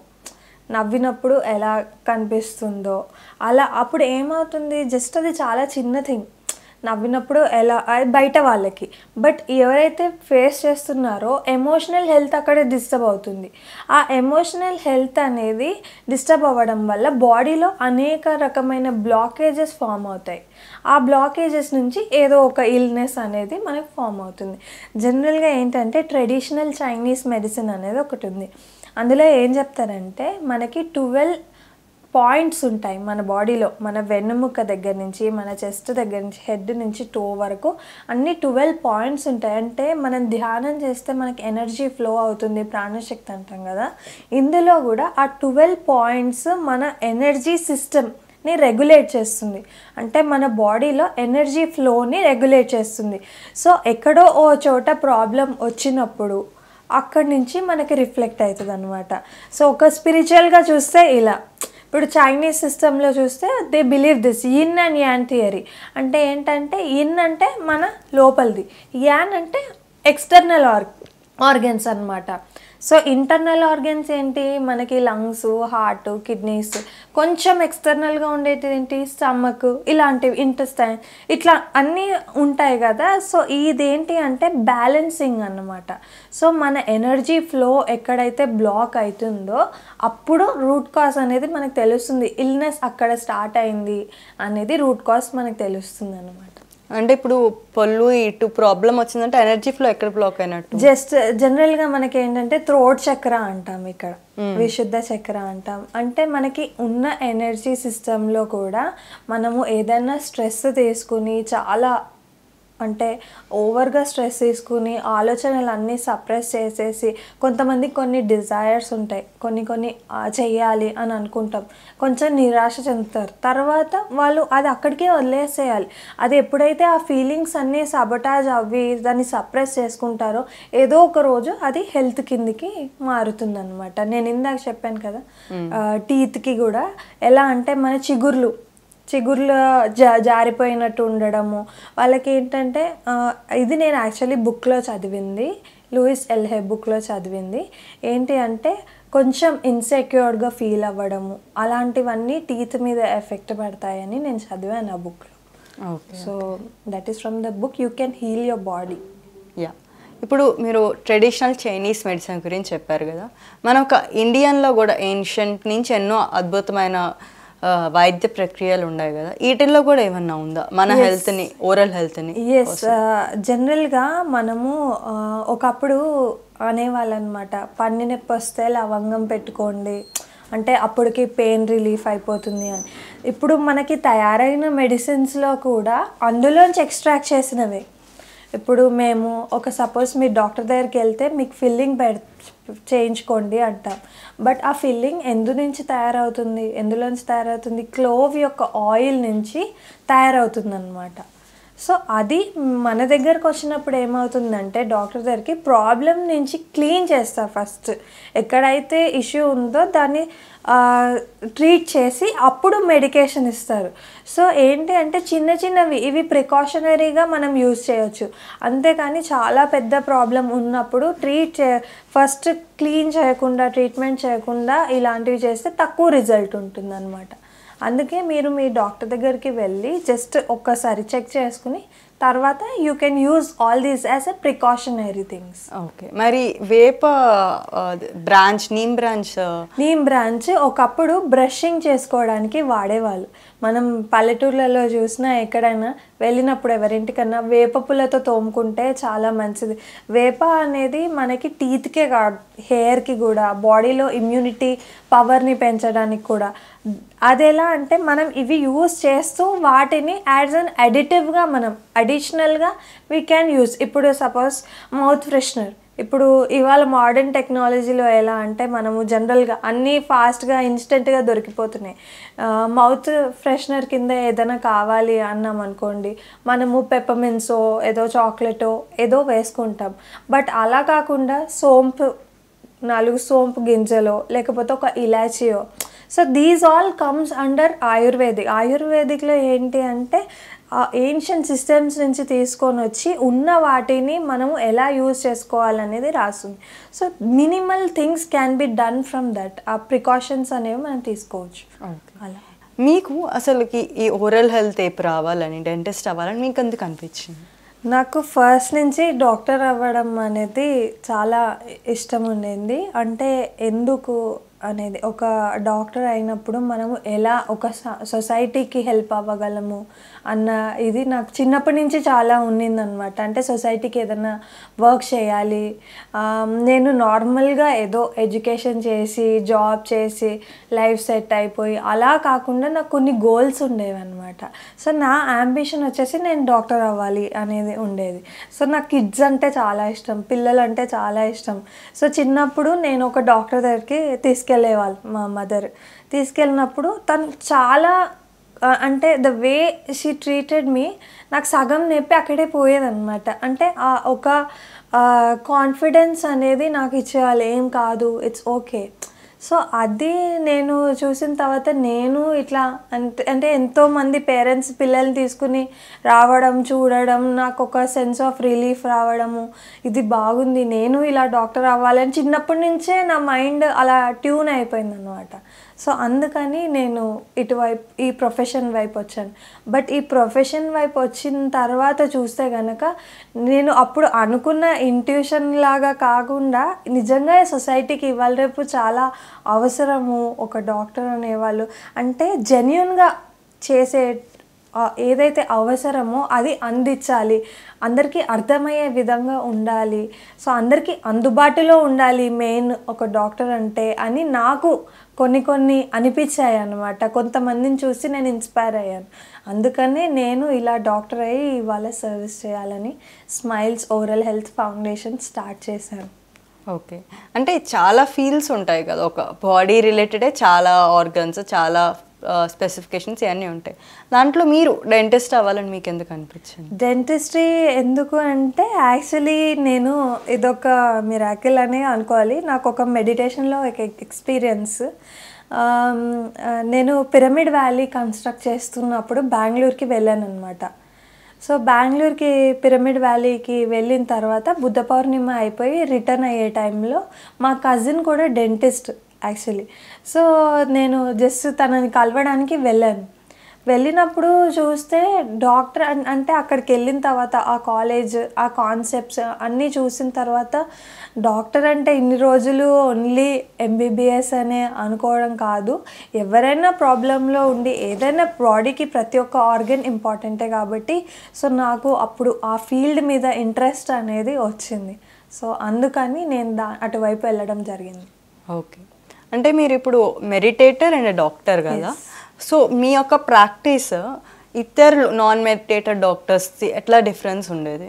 నవ్వినప్పుడు ఎలా కనిపిస్తుందో అలా అప్పుడు ఏమవుతుంది జస్ట్ అది చాలా చిన్న థింగ్ నవ్వినప్పుడు ఎలా అది బయట వాళ్ళకి బట్ ఎవరైతే ఫేస్ చేస్తున్నారో ఎమోషనల్ హెల్త్ అక్కడ డిస్టర్బ్ అవుతుంది ఆ ఎమోషనల్ హెల్త్ అనేది డిస్టర్బ్ అవ్వడం వల్ల బాడీలో అనేక రకమైన బ్లాకేజెస్ ఫామ్ అవుతాయి ఆ బ్లాకేజెస్ నుంచి ఏదో ఒక ఇల్నెస్ అనేది మనకు ఫామ్ అవుతుంది జనరల్గా ఏంటంటే ట్రెడిషనల్ చైనీస్ మెడిసిన్ అనేది ఒకటి ఉంది అందులో ఏం చెప్తారంటే మనకి ట్వెల్వ్ పాయింట్స్ ఉంటాయి మన బాడీలో మన వెన్నుముక దగ్గర నుంచి మన చెస్ట్ దగ్గర నుంచి హెడ్ నుంచి టో వరకు అన్ని ట్వెల్వ్ పాయింట్స్ ఉంటాయి అంటే మనం ధ్యానం చేస్తే మనకి ఎనర్జీ ఫ్లో అవుతుంది ప్రాణశక్తి అంటాం కదా ఇందులో కూడా ఆ ట్వెల్వ్ పాయింట్స్ మన ఎనర్జీ సిస్టమ్ ని రెగ్యులేట్ చేస్తుంది అంటే మన బాడీలో ఎనర్జీ ఫ్లోని రెగ్యులేట్ చేస్తుంది సో ఎక్కడో ఓ చోట ప్రాబ్లం వచ్చినప్పుడు అక్కడి నుంచి మనకి రిఫ్లెక్ట్ అవుతుంది అనమాట సో ఒక స్పిరిచువల్గా చూస్తే ఇలా ఇప్పుడు చైనీస్ సిస్టంలో చూస్తే they believe this yin and yang theory అంటే ఏంటంటే ఇన్ అంటే మన లోపలిది యాన్ అంటే ఎక్స్టర్నల్ ఆర్ ఆర్గన్స్ అనమాట సో ఇంటర్నల్ ఆర్గన్స్ ఏంటి మనకి లంగ్స్ హార్ట్ కిడ్నీస్ కొంచెం ఎక్స్టర్నల్గా ఉండేది ఏంటి స్టమక్ ఇలాంటివి ఇంటెస్టైన్ ఇట్లా అన్నీ ఉంటాయి కదా సో ఇదేంటి అంటే బ్యాలెన్సింగ్ అన్నమాట సో మన ఎనర్జీ ఫ్లో ఎక్కడైతే బ్లాక్ అవుతుందో అప్పుడు రూట్ కాజ్ అనేది మనకు తెలుస్తుంది ఇల్నెస్ అక్కడ స్టార్ట్ అయింది అనేది రూట్ కాజ్ మనకు తెలుస్తుంది అనమాట అంటే ఇప్పుడు పళ్ళు ఇటు ప్రాబ్లం వచ్చిందంటే ఎనర్జీ ఫ్లో ఎక్కడ బ్లాక్ అయినట్టు జస్ట్ జనరల్ uh, గా మనకి ఏంటంటే థ్రోట్ చక్ర అంటాం ఇక్కడ hmm. విశుద్ధ చక్ర అంటాం అంటే మనకి ఉన్న ఎనర్జీ సిస్టంలో కూడా మనము ఏదైనా స్ట్రెస్ తీసుకుని చాలా అంటే ఓవర్గా స్ట్రెస్ తీసుకుని ఆలోచనలన్నీ సప్రెస్ చేసేసి కొంతమంది కొన్ని డిజైర్స్ ఉంటాయి కొన్ని కొన్ని చేయాలి అని అనుకుంటాం కొంచెం నిరాశ చెందుతారు తర్వాత వాళ్ళు అది అక్కడికే వదిలేసేయాలి అది ఎప్పుడైతే ఆ ఫీలింగ్స్ అన్నీ సబటాజ్ అవి దాన్ని సప్రెస్ చేసుకుంటారో ఏదో ఒక రోజు అది హెల్త్ కిందికి అనమాట నేను ఇందాక చెప్పాను కదా టీత్కి కూడా ఎలా అంటే మన చిగుర్లు చిగుర్లు జా జారిపోయినట్టు ఉండడము వాళ్ళకి ఏంటంటే ఇది నేను యాక్చువల్లీ బుక్లో చదివింది లూయిస్ ఎల్హే బుక్లో చదివింది ఏంటి అంటే కొంచెం ఇన్సెక్యూర్డ్గా ఫీల్ అవ్వడము అలాంటివన్నీ టీత్ మీద ఎఫెక్ట్ పడతాయని నేను చదివాను ఆ బుక్లో so that is from the book you can heal your body yeah ఇప్పుడు మీరు ట్రెడిషనల్ చైనీస్ మెడిసిన్ గురించి చెప్పారు కదా మన ఒక ఇండియన్లో కూడా ఏన్షియంట్ నుంచి ఎన్నో అద్భుతమైన వైద్య ప్రక్రియలు ఉన్నాయి కదా వీటిల్లో కూడా ఏమన్నా ఉందా మన హెల్త్ని ఓరల్ హెల్త్ని ఎస్ జనరల్గా మనము ఒకప్పుడు అనేవాళ్ళు అనమాట పన్ను నొప్పి వస్తే లవంగం పెట్టుకోండి అంటే అప్పటికి పెయిన్ రిలీఫ్ అయిపోతుంది అని ఇప్పుడు మనకి తయారైన మెడిసిన్స్లో కూడా అందులోంచి ఎక్స్ట్రాక్ట్ చేసినవి ఇప్పుడు మేము ఒక సపోజ్ మీ డాక్టర్ దగ్గరికి వెళ్తే మీకు ఫిల్లింగ్ చేయించుకోండి అంటాం బట్ ఆ ఫిల్లింగ్ ఎందు నుంచి తయారవుతుంది ఎందులోంచి తయారవుతుంది క్లోవ్ యొక్క ఆయిల్ నుంచి తయారవుతుంది అనమాట సో అది మన దగ్గరకు వచ్చినప్పుడు ఏమవుతుందంటే డాక్టర్ దగ్గరికి ప్రాబ్లం నుంచి క్లీన్ చేస్తారు ఫస్ట్ ఎక్కడైతే ఇష్యూ ఉందో దాన్ని ట్రీట్ చేసి అప్పుడు మెడికేషన్ ఇస్తారు సో ఏంటి అంటే చిన్న చిన్నవి ఇవి ప్రికాషనరీగా మనం యూజ్ చేయొచ్చు అంతేకాని చాలా పెద్ద ప్రాబ్లం ఉన్నప్పుడు ట్రీట్ చే ఫస్ట్ క్లీన్ చేయకుండా ట్రీట్మెంట్ చేయకుండా ఇలాంటివి చేస్తే తక్కువ రిజల్ట్ ఉంటుందన్నమాట అందుకే మీరు మీ డాక్టర్ దగ్గరికి వెళ్ళి జస్ట్ ఒక్కసారి చెక్ చేసుకుని తర్వాత you can use all these as a precautionary things okay మరి వేప branch neem branch neem branch ఒకప్పుడు బ్రషింగ్ చేసుకోవడానికి వాడేవాళ్ళు మనం పల్లెటూర్లలో చూసినా ఎక్కడైనా వెళ్ళినప్పుడు ఎవరింటికన్నా వేప పుల్లతో తోముకుంటే చాలా మంచిది వేప అనేది మనకి టీత్కే కాదు హెయిర్కి కూడా బాడీలో ఇమ్యూనిటీ పవర్ని పెంచడానికి కూడా అది ఎలా అంటే మనం ఇవి యూస్ చేస్తూ వాటిని యాజ్ అన్ అడిటివ్గా మనం అడిషనల్గా వీ క్యాన్ యూస్ ఇప్పుడు సపోజ్ మౌత్ ఫ్రెషనర్ ఇప్పుడు ఇవాళ మోడర్న్ టెక్నాలజీలో ఎలా అంటే మనము జనరల్గా అన్నీ ఫాస్ట్గా ఇన్స్టెంట్గా దొరికిపోతున్నాయి మౌత్ ఫ్రెషనర్ కింద ఏదైనా కావాలి అన్నాం అనుకోండి మనము పెప్పమిన్సో ఏదో చాక్లెటో ఏదో వేసుకుంటాం బట్ అలా కాకుండా సోంపు నాలుగు సోంపు గింజలో లేకపోతే ఒక ఇలాచియో so these all comes under Ayurvedic ఆయుర్వేదిక్లో ఏంటి అంటే ఏన్షియంట్ సిస్టమ్స్ నుంచి తీసుకొని వచ్చి ఉన్న వాటిని మనం ఎలా యూజ్ చేసుకోవాలనేది రాస్తుంది so minimal things can be done from that ఆ ప్రికాషన్స్ అనేవి మనం తీసుకోవచ్చు అలా మీకు అసలుకి ఈ ఓరల్ హెల్త్ ఏపు రావాలని డెంటిస్ట్ అవ్వాలని మీకు అందుకు అనిపించింది నాకు ఫస్ట్ నుంచి డాక్టర్ అవ్వడం అనేది చాలా ఇష్టం ఉండేది అంటే ఎందుకు అనేది ఒక డాక్టర్ అయినప్పుడు మనము ఎలా ఒక సొసైటీకి హెల్ప్ అవ్వగలము అన్న ఇది నాకు చిన్నప్పటి నుంచి చాలా ఉన్నిందనమాట అంటే సొసైటీకి ఏదైనా వర్క్ చేయాలి నేను నార్మల్గా ఏదో ఎడ్యుకేషన్ చేసి జాబ్ చేసి లైఫ్ సెట్ అయిపోయి అలా కాకుండా నాకు కొన్ని గోల్స్ ఉండేవి అనమాట సో నా యాంబిషన్ వచ్చేసి నేను డాక్టర్ అవ్వాలి అనేది ఉండేది సో నాకు కిడ్స్ అంటే చాలా ఇష్టం పిల్లలు అంటే చాలా ఇష్టం సో చిన్నప్పుడు నేను ఒక డాక్టర్ దగ్గరికి తీసుకెళ్ళేవాళ్ళు మా మదర్ తీసుకెళ్ళినప్పుడు తను చాలా అంటే the way she treated me నాకు సగం నొప్పి అక్కడే పోయేదన్నమాట అంటే ఒక కాన్ఫిడెన్స్ అనేది నాకు ఇచ్చేయాలి ఏం కాదు ఇట్స్ ఓకే సో అది నేను చూసిన తర్వాత నేను ఇట్లా అంటే అంటే ఎంతోమంది పేరెంట్స్ పిల్లల్ని తీసుకుని రావడం చూడడం నాకు ఒక సెన్స్ ఆఫ్ రిలీఫ్ రావడము ఇది బాగుంది నేను ఇలా డాక్టర్ అవ్వాలని చిన్నప్పటి నుంచే నా మైండ్ అలా ట్యూన్ అయిపోయింది అనమాట సో అందుకని నేను ఇటువైపు ఈ ప్రొఫెషన్ వైపు వచ్చాను బట్ ఈ ప్రొఫెషన్ వైపు వచ్చిన తర్వాత చూస్తే కనుక నేను అప్పుడు అనుకున్న ఇంట్యూషన్ లాగా కాకుండా నిజంగా సొసైటీకి ఇవాళ రేపు చాలా అవసరము ఒక డాక్టర్ అనేవాళ్ళు అంటే జెన్యున్గా చేసే ఏదైతే అవసరమో అది అందించాలి అందరికీ అర్థమయ్యే విధంగా ఉండాలి సో అందరికీ అందుబాటులో ఉండాలి మెయిన్ ఒక డాక్టర్ అంటే అని నాకు కొన్ని కొన్ని అనిపించాయి అనమాట కొంతమందిని చూసి నేను ఇన్స్పైర్ అయ్యాను అందుకనే నేను ఇలా డాక్టర్ అయ్యి ఇవాళ సర్వీస్ చేయాలని Smiles oral health Foundation start చేశాను ఓకే అంటే చాలా ఫీల్స్ ఉంటాయి కదా ఒక బాడీ రిలేటెడే చాలా ఆర్గన్స్ చాలా స్పెసిఫికేషన్స్ ఇవన్నీ ఉంటాయి దాంట్లో మీరు డెంటిస్ట్ అవ్వాలని మీకు ఎందుకు అనిపించింది డెంటిస్ట్రీ ఎందుకు అంటే యాక్చువల్లీ నేను ఇదొక మిరాకిల్ అనే అనుకోవాలి నాకు ఒక మెడిటేషన్లో ఒక ఎక్స్పీరియన్స్ నేను పిరమిడ్ వ్యాలీ కన్స్ట్రక్ట్ చేస్తున్నప్పుడు బెంగళూరుకి వెళ్ళాను అనమాట సో బెంగళూరుకి పిరమిడ్ వ్యాలీకి వెళ్ళిన తర్వాత బుద్ధ పౌర్ణిమ అయిపోయి రిటర్న్ అయ్యే టైంలో మా కజిన్ కూడా డెంటిస్ట్ యాక్చువల్లీ సో నేను జస్ట్ తనని కలవడానికి వెళ్ళాను వెళ్ళినప్పుడు చూస్తే డాక్టర్ అంటే అక్కడికి వెళ్ళిన తర్వాత ఆ కాలేజ్ ఆ కాన్సెప్ట్స్ అన్నీ చూసిన తర్వాత డాక్టర్ అంటే ఇన్ని రోజులు ఓన్లీ ఎంబీబీఎస్ అనే అనుకోవడం కాదు ఎవరైనా ప్రాబ్లంలో ఉండి ఏదైనా బాడీకి ప్రతి ఒక్క ఆర్గన్ ఇంపార్టెంటే కాబట్టి సో నాకు అప్పుడు ఆ ఫీల్డ్ మీద ఇంట్రెస్ట్ అనేది వచ్చింది సో అందుకని నేను దా అటువైపు వెళ్ళడం జరిగింది ఓకే అంటే మీరు ఇప్పుడు మెడిటేటర్ అండ్ డాక్టర్ కదా సో మీ యొక్క ప్రాక్టీస్ ఇతరులు నాన్ మెడిటేటర్ డాక్టర్స్ది ఎట్లా డిఫరెన్స్ ఉండేది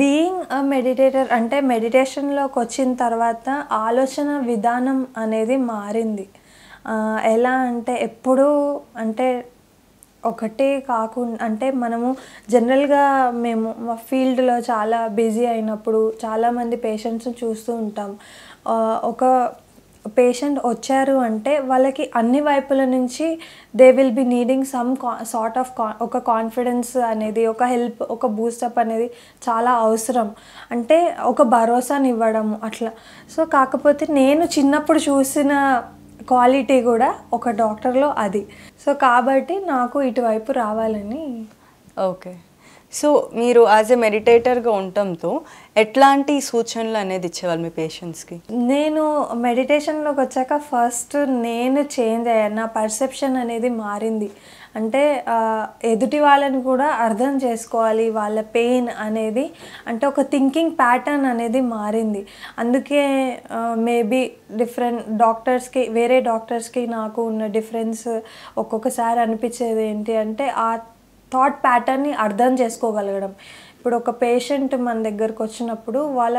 బీయింగ్ అ మెడిటేటర్ అంటే మెడిటేషన్లోకి వచ్చిన తర్వాత ఆలోచన విధానం అనేది మారింది ఎలా అంటే ఎప్పుడూ అంటే ఒకటే కాకుండా అంటే మనము జనరల్గా మేము మా ఫీల్డ్లో చాలా బిజీ అయినప్పుడు చాలామంది పేషెంట్స్ని చూస్తూ ఉంటాం ఒక పేషెంట్ వచ్చారు అంటే వాళ్ళకి అన్ని వైపుల నుంచి they will be needing some sort of ఒక కాన్ఫిడెన్స్ అనేది ఒక హెల్ప్ ఒక బూస్టప్ అనేది చాలా అవసరం అంటే ఒక భరోసాని ఇవ్వడము అట్లా సో కాకపోతే నేను చిన్నప్పుడు చూసిన క్వాలిటీ కూడా ఒక డాక్టర్లో అది సో కాబట్టి నాకు ఇటువైపు రావాలని ఓకే సో మీరు యాజ్ ఎ మెడిటేటర్గా ఉండటంతో ఎట్లాంటి సూచనలు అనేది ఇచ్చేవాళ్ళు మీ పేషెంట్స్కి నేను మెడిటేషన్లోకి వచ్చాక ఫస్ట్ నేను చేంజ్ అయ్యాను నా పర్సెప్షన్ అనేది మారింది అంటే ఎదుటి వాళ్ళని కూడా అర్థం చేసుకోవాలి వాళ్ళ పెయిన్ అనేది అంటే ఒక థింకింగ్ ప్యాటర్న్ అనేది మారింది అందుకే మేబీ డిఫరెంట్ డాక్టర్స్కి వేరే డాక్టర్స్కి నాకు ఉన్న డిఫరెన్స్ ఒక్కొక్కసారి అనిపించేది ఏంటి అంటే ఆ థాట్ ప్యాటర్న్ని అర్థం చేసుకోగలగడం ఇప్పుడు ఒక పేషెంట్ మన దగ్గరకు వచ్చినప్పుడు వాళ్ళ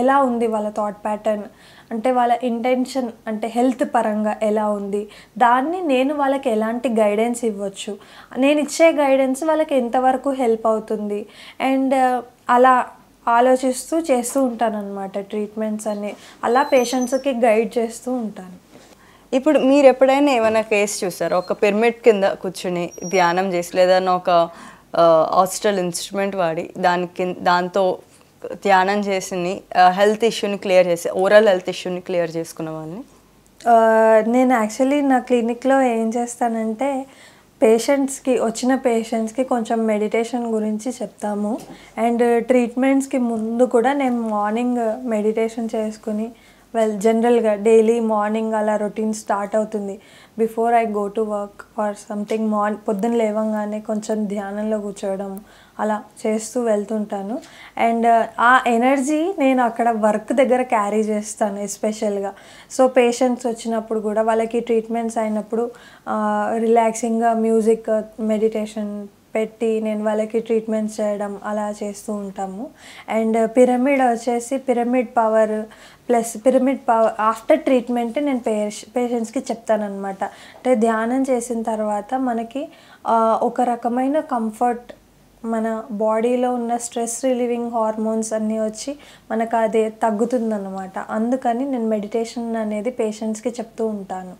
ఎలా ఉంది వాళ్ళ థాట్ ప్యాటర్న్ అంటే వాళ్ళ ఇంటెన్షన్ అంటే హెల్త్ పరంగా ఎలా ఉంది దాన్ని నేను వాళ్ళకి ఎలాంటి గైడెన్స్ ఇవ్వచ్చు నేను ఇచ్చే గైడెన్స్ వాళ్ళకి ఎంతవరకు హెల్ప్ అవుతుంది అండ్ అలా ఆలోచిస్తూ చేస్తూ ఉంటాను అనమాట ట్రీట్మెంట్స్ అన్నీ అలా పేషెంట్స్కి గైడ్ చేస్తూ ఉంటాను ఇప్పుడు మీరు ఎప్పుడైనా ఏమైనా కేసు చూసారా ఒక పిర్మిట్ కింద కూర్చుని ధ్యానం చేసి లేదన్నా ఒక హాస్టల్ ఇన్స్ట్రుమెంట్ వాడి దానికి దాంతో ధ్యానం చేసి హెల్త్ ఇష్యూని క్లియర్ చేసి ఓవరాల్ హెల్త్ ఇష్యూని క్లియర్ చేసుకున్న వాళ్ళని నేను యాక్చువల్లీ నా క్లినిక్లో ఏం చేస్తానంటే పేషెంట్స్కి వచ్చిన పేషెంట్స్కి కొంచెం మెడిటేషన్ గురించి చెప్తాము అండ్ ట్రీట్మెంట్స్కి ముందు కూడా నేను మార్నింగ్ మెడిటేషన్ చేసుకుని వెల్ జనరల్గా డైలీ మార్నింగ్ అలా రొటీన్ స్టార్ట్ అవుతుంది before I go to work or something morning పొద్దున్న లేవంగానే కొంచెం ధ్యానంలో కూర్చోవడం అలా చేస్తూ వెళ్తుంటాను అండ్ ఆ ఎనర్జీ నేను అక్కడ వర్క్ దగ్గర క్యారీ చేస్తాను ఎస్పెషల్గా సో పేషెంట్స్ వచ్చినప్పుడు కూడా వాళ్ళకి ట్రీట్మెంట్స్ అయినప్పుడు రిలాక్సింగ్గా మ్యూజిక్ మెడిటేషన్ పెట్టి నేను వాళ్ళకి ట్రీట్మెంట్స్ చేయడం అలా చేస్తూ ఉంటాము అండ్ పిరమిడ్ వచ్చేసి pyramid power plus pyramid power after treatment నేను పేష పేషెంట్స్కి చెప్తానమాట అంటే ధ్యానం చేసిన తర్వాత మనకి ఒక రకమైన కంఫర్ట్ మన బాడీలో ఉన్న స్ట్రెస్ రిలీవింగ్ హార్మోన్స్ అన్నీ వచ్చి మనకు అది తగ్గుతుందన్నమాట అందుకని నేను మెడిటేషన్ అనేది పేషెంట్స్కి చెప్తూ ఉంటాను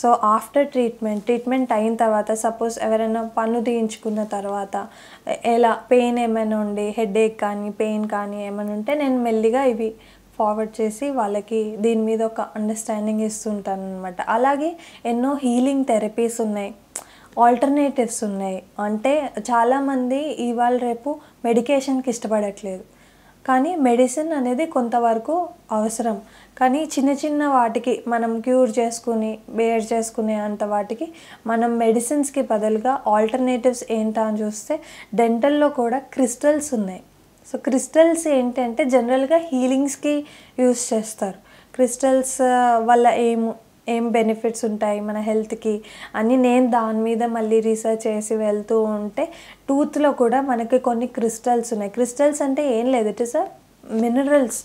సో ఆఫ్టర్ ట్రీట్మెంట్ ట్రీట్మెంట్ అయిన తర్వాత సపోజ్ ఎవరైనా పన్ను తీయించుకున్న తర్వాత ఎలా పెయిన్ ఏమైనా ఉండి హెడేక్ కానీ పెయిన్ కానీ ఏమైనా ఉంటే నేను మెల్లిగా ఇవి ఫార్వర్డ్ చేసి వాళ్ళకి దీని మీద ఒక అండర్స్టాండింగ్ ఇస్తుంటాను అనమాట అలాగే ఎన్నో హీలింగ్ థెరపీస్ ఉన్నాయి ఆల్టర్నేటివ్స్ ఉన్నాయి అంటే చాలామంది ఇవాళ రేపు మెడికేషన్కి ఇష్టపడట్లేదు కానీ మెడిసిన్ అనేది కొంతవరకు అవసరం కానీ చిన్న చిన్న వాటికి మనం క్యూర్ చేసుకుని బేర్ చేసుకునే అంత వాటికి మనం మెడిసిన్స్కి బదులుగా ఆల్టర్నేటివ్స్ ఏంటా అని చూస్తే డెంటల్లో కూడా క్రిస్టల్స్ ఉన్నాయి సో క్రిస్టల్స్ ఏంటంటే జనరల్గా హీలింగ్స్కి యూస్ చేస్తారు క్రిస్టల్స్ uh, వల్ల ఏం ఏం బెనిఫిట్స్ ఉంటాయి మన హెల్త్కి అని నేను దాని మీద మళ్ళీ రీసెర్చ్ చేసి వెళ్తూ ఉంటే టూత్లో కూడా మనకి కొన్ని క్రిస్టల్స్ ఉన్నాయి క్రిస్టల్స్ అంటే ఏం లేదు it is minerals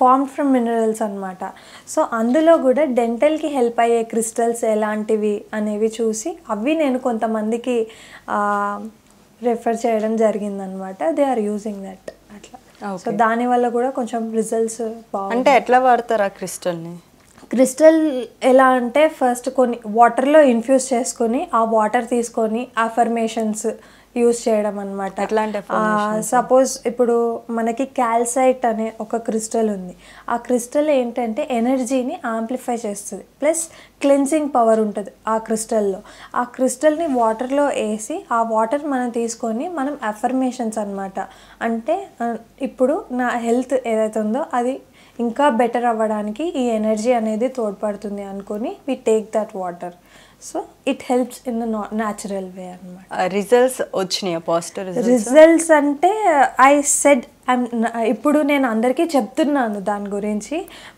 form from minerals అనమాట సో అందులో కూడా డెంటల్కి హెల్ప్ అయ్యే క్రిస్టల్స్ ఎలాంటివి అనేవి చూసి అవి నేను కొంతమందికి రెఫర్ చేయడం జరిగిందనమాట దే ఆర్ యూజింగ్ దట్ అట్లా సో దానివల్ల కూడా కొంచెం రిజల్ట్స్ అంటే ఎట్లా వాడతారు ఆ క్రిస్టల్ని క్రిస్టల్ ఎలా అంటే ఫస్ట్ కొన్ని వాటర్లో ఇన్ఫ్యూజ్ చేసుకొని ఆ వాటర్ తీసుకొని అఫర్మేషన్స్ యూస్ చేయడం అనమాట అట్లాంటి సపోజ్ ఇప్పుడు మనకి క్యాల్సైట్ అనే ఒక క్రిస్టల్ ఉంది ఆ క్రిస్టల్ ఏంటంటే ఎనర్జీని ఆంప్లిఫై చేస్తుంది ప్లస్ క్లెన్సింగ్ పవర్ ఉంటుంది ఆ క్రిస్టల్లో ఆ క్రిస్టల్ని వాటర్లో వేసి ఆ వాటర్ మనం తీసుకొని మనం అఫర్మేషన్స్ అనమాట అంటే ఇప్పుడు నా హెల్త్ ఏదైతే ఉందో అది ఇంకా బెటర్ అవ్వడానికి ఈ ఎనర్జీ అనేది తోడ్పడుతుంది అనుకొని we take that water so it helps in natural way అనమాట రిజల్ట్స్ వచ్చినాయా పాజిటివ్ రిజల్ట్స్ అంటే ఐ సెడ్ ఇప్పుడు నేను అందరికీ చెప్తున్నాను దాని గురించి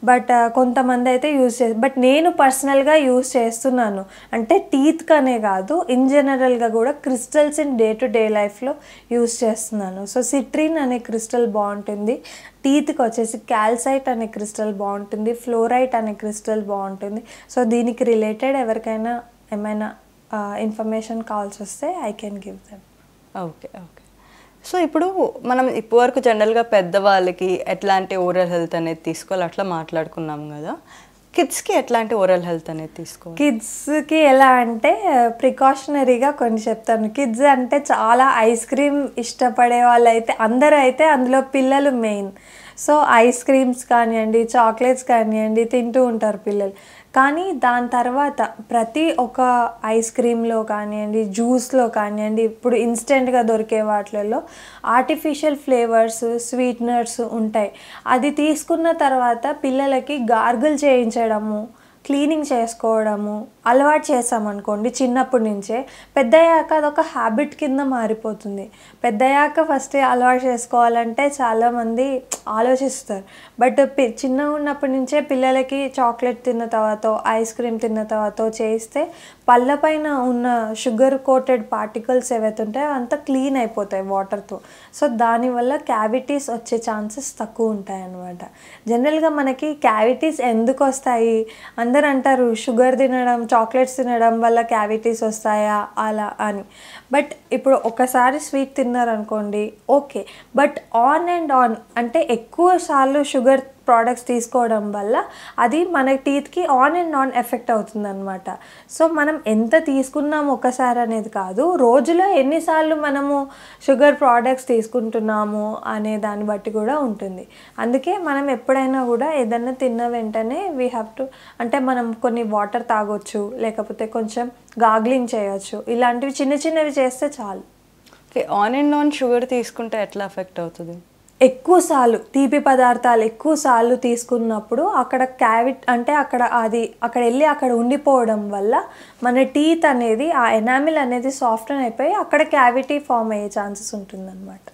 బట్ కొంతమంది అయితే యూజ్ చే బట్ నేను పర్సనల్గా యూజ్ చేస్తున్నాను అంటే టీత్కి అనే కాదు ఇన్ జనరల్గా కూడా crystals in day to day లైఫ్లో యూజ్ చేస్తున్నాను సో సిట్రిన్ అనే క్రిస్టల్ బాగుంటుంది టీత్కి వచ్చేసి క్యాల్సైట్ అనే క్రిస్టల్ బాగుంటుంది ఫ్లోరైట్ అనే క్రిస్టల్ బాగుంటుంది సో దీనికి రిలేటెడ్ ఎవరికైనా ఏమైనా ఇన్ఫర్మేషన్ కాల్స్ వస్తే I can give them okay okay so ఇప్పుడు మనం ఇప్పటివరకు జనరల్గా పెద్దవాళ్ళకి ఎట్లాంటి ఓరల్ హెల్త్ అనేది తీసుకోవాలి అట్లా మాట్లాడుకున్నాం కదా కిడ్స్కి ఎట్లాంటి ఓరల్ హెల్త్ అనేది తీసుకో కిడ్స్కి ఎలా అంటే ప్రికాషనరీగా కొన్ని చెప్తాను కిడ్స్ అంటే చాలా ఐస్ క్రీమ్ ఇష్టపడే వాళ్ళైతే అందరూ అయితే అందులో పిల్లలు మెయిన్ సో ఐస్ క్రీమ్స్ కానివ్వండి చాక్లెట్స్ కానివ్వండి తింటూ ఉంటారు పిల్లలు కానీ దాని తర్వాత ప్రతి ఒక ఐస్ క్రీమ్లో కానివ్వండి జ్యూస్లో కానివ్వండి ఇప్పుడు ఇన్స్టెంట్గా దొరికే వాటిలలో ఆర్టిఫిషియల్ ఫ్లేవర్స్ స్వీట్నర్స్ ఉంటాయి అది తీసుకున్న తర్వాత పిల్లలకి గార్గుల్ చేయించడము క్లీనింగ్ చేసుకోవడము అలవాటు చేసామనుకోండి చిన్నప్పటి నుంచే పెద్దయ్యాక అదొక హ్యాబిట్ కింద మారిపోతుంది పెద్దయ్యాక ఫస్ట్ అలవాటు చేసుకోవాలంటే చాలామంది ఆలోచిస్తారు బట్ చిన్న ఉన్నప్పటి నుంచే పిల్లలకి చాక్లెట్ తిన్న తర్వాత ఐస్ క్రీమ్ తిన్న తర్వాత చేస్తే పళ్ళ పైన ఉన్న షుగర్ కోటెడ్ పార్టికల్స్ ఏవైతే ఉంటాయో అంత క్లీన్ అయిపోతాయి వాటర్తో సో దానివల్ల క్యావిటీస్ వచ్చే ఛాన్సెస్ తక్కువ ఉంటాయి అన్నమాట జనరల్గా మనకి క్యావిటీస్ ఎందుకు వస్తాయి అందరు అంటారు షుగర్ తినడం చాక్లెట్స్ తినడం వల్ల క్యావిటీస్ వస్తాయా అలా అని బట్ ఇప్పుడు ఒకసారి స్వీట్ తిన్నారనుకోండి okay but on and on అంటే ఎక్కువ సార్లు షుగర్ ప్రోడక్ట్స్ తీసుకోవడం వల్ల అది మన టీత్కి ఆన్ అండ్ ఆన్ ఎఫెక్ట్ అవుతుందన్నమాట సో మనం ఎంత తీసుకున్నాం ఒకసారి అనేది కాదు రోజులో ఎన్నిసార్లు మనము షుగర్ ప్రోడక్ట్స్ తీసుకుంటున్నాము అనే దాన్ని బట్టి కూడా ఉంటుంది అందుకే మనం ఎప్పుడైనా కూడా ఏదన్నా తిన్న వెంటనే వీ హ్యావ్ టు అంటే మనం కొన్ని వాటర్ తాగొచ్చు లేకపోతే కొంచెం గాగ్లింగ్ చేయొచ్చు ఇలాంటివి చిన్న చిన్నవి చేస్తే చాలు okay on and on sugar తీసుకుంటే ఎట్లా ఎఫెక్ట్ అవుతుంది ఎక్కువసార్లు తీపి పదార్థాలు ఎక్కువసార్లు తీసుకున్నప్పుడు అక్కడ క్యావిట్ అంటే అక్కడ అది అక్కడ వెళ్ళి అక్కడ ఉండిపోవడం వల్ల మన టీత్ అనేది ఆ ఎనామిల్ అనేది సాఫ్ట్ అయిపోయి అక్కడ క్యావిటీ ఫామ్ అయ్యే ఛాన్సెస్ ఉంటుందన్నమాట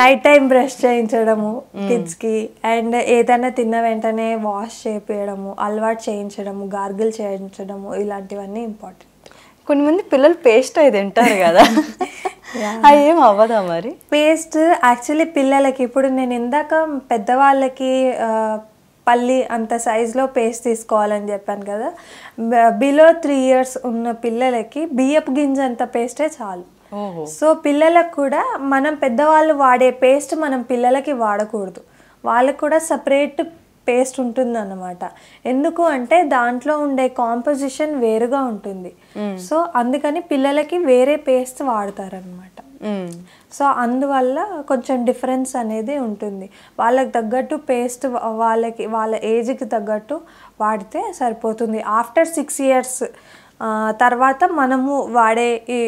నైట్ టైం బ్రష్ చేయించడము కిడ్స్ కి అండ్ ఏదైనా తిన్న వెంటనే వాష్ చేయడము అలవాటు చేయించడము గార్గిల్ చేయించడము ఇలాంటివన్నీ ఇంపార్టెంట్ కొన్ని మంది పిల్లలు పేస్ట్ అయి తింటారు కదా అది ఏం అవ్వదా మరి పేస్ట్ యాక్చువల్లీ పిల్లలకి ఇప్పుడు నేను ఇందాక పెద్దవాళ్ళకి పల్లి అంత సైజులో పేస్ట్ తీసుకోవాలని చెప్పాను కదా బిలో త్రీ ఇయర్స్ ఉన్న పిల్లలకి బియ్యపు గింజ అంత పేస్టే చాలు సో పిల్లలకు కూడా మనం పెద్దవాళ్ళు వాడే పేస్ట్ మనం పిల్లలకి వాడకూడదు వాళ్ళకు కూడా సపరేట్ పేస్ట్ అనమాట ఎందుకు అంటే దాంట్లో ఉండే కాంపోజిషన్ వేరుగా ఉంటుంది సో అందుకని పిల్లలకి వేరే పేస్ట్ వాడతారనమాట సో అందువల్ల కొంచెం డిఫరెన్స్ అనేది ఉంటుంది వాళ్ళకి తగ్గట్టు పేస్ట్ వాళ్ళకి వాళ్ళ ఏజ్కి తగ్గట్టు వాడితే సరిపోతుంది ఆఫ్టర్ సిక్స్ ఇయర్స్ తర్వాత మనము వాడే ఈ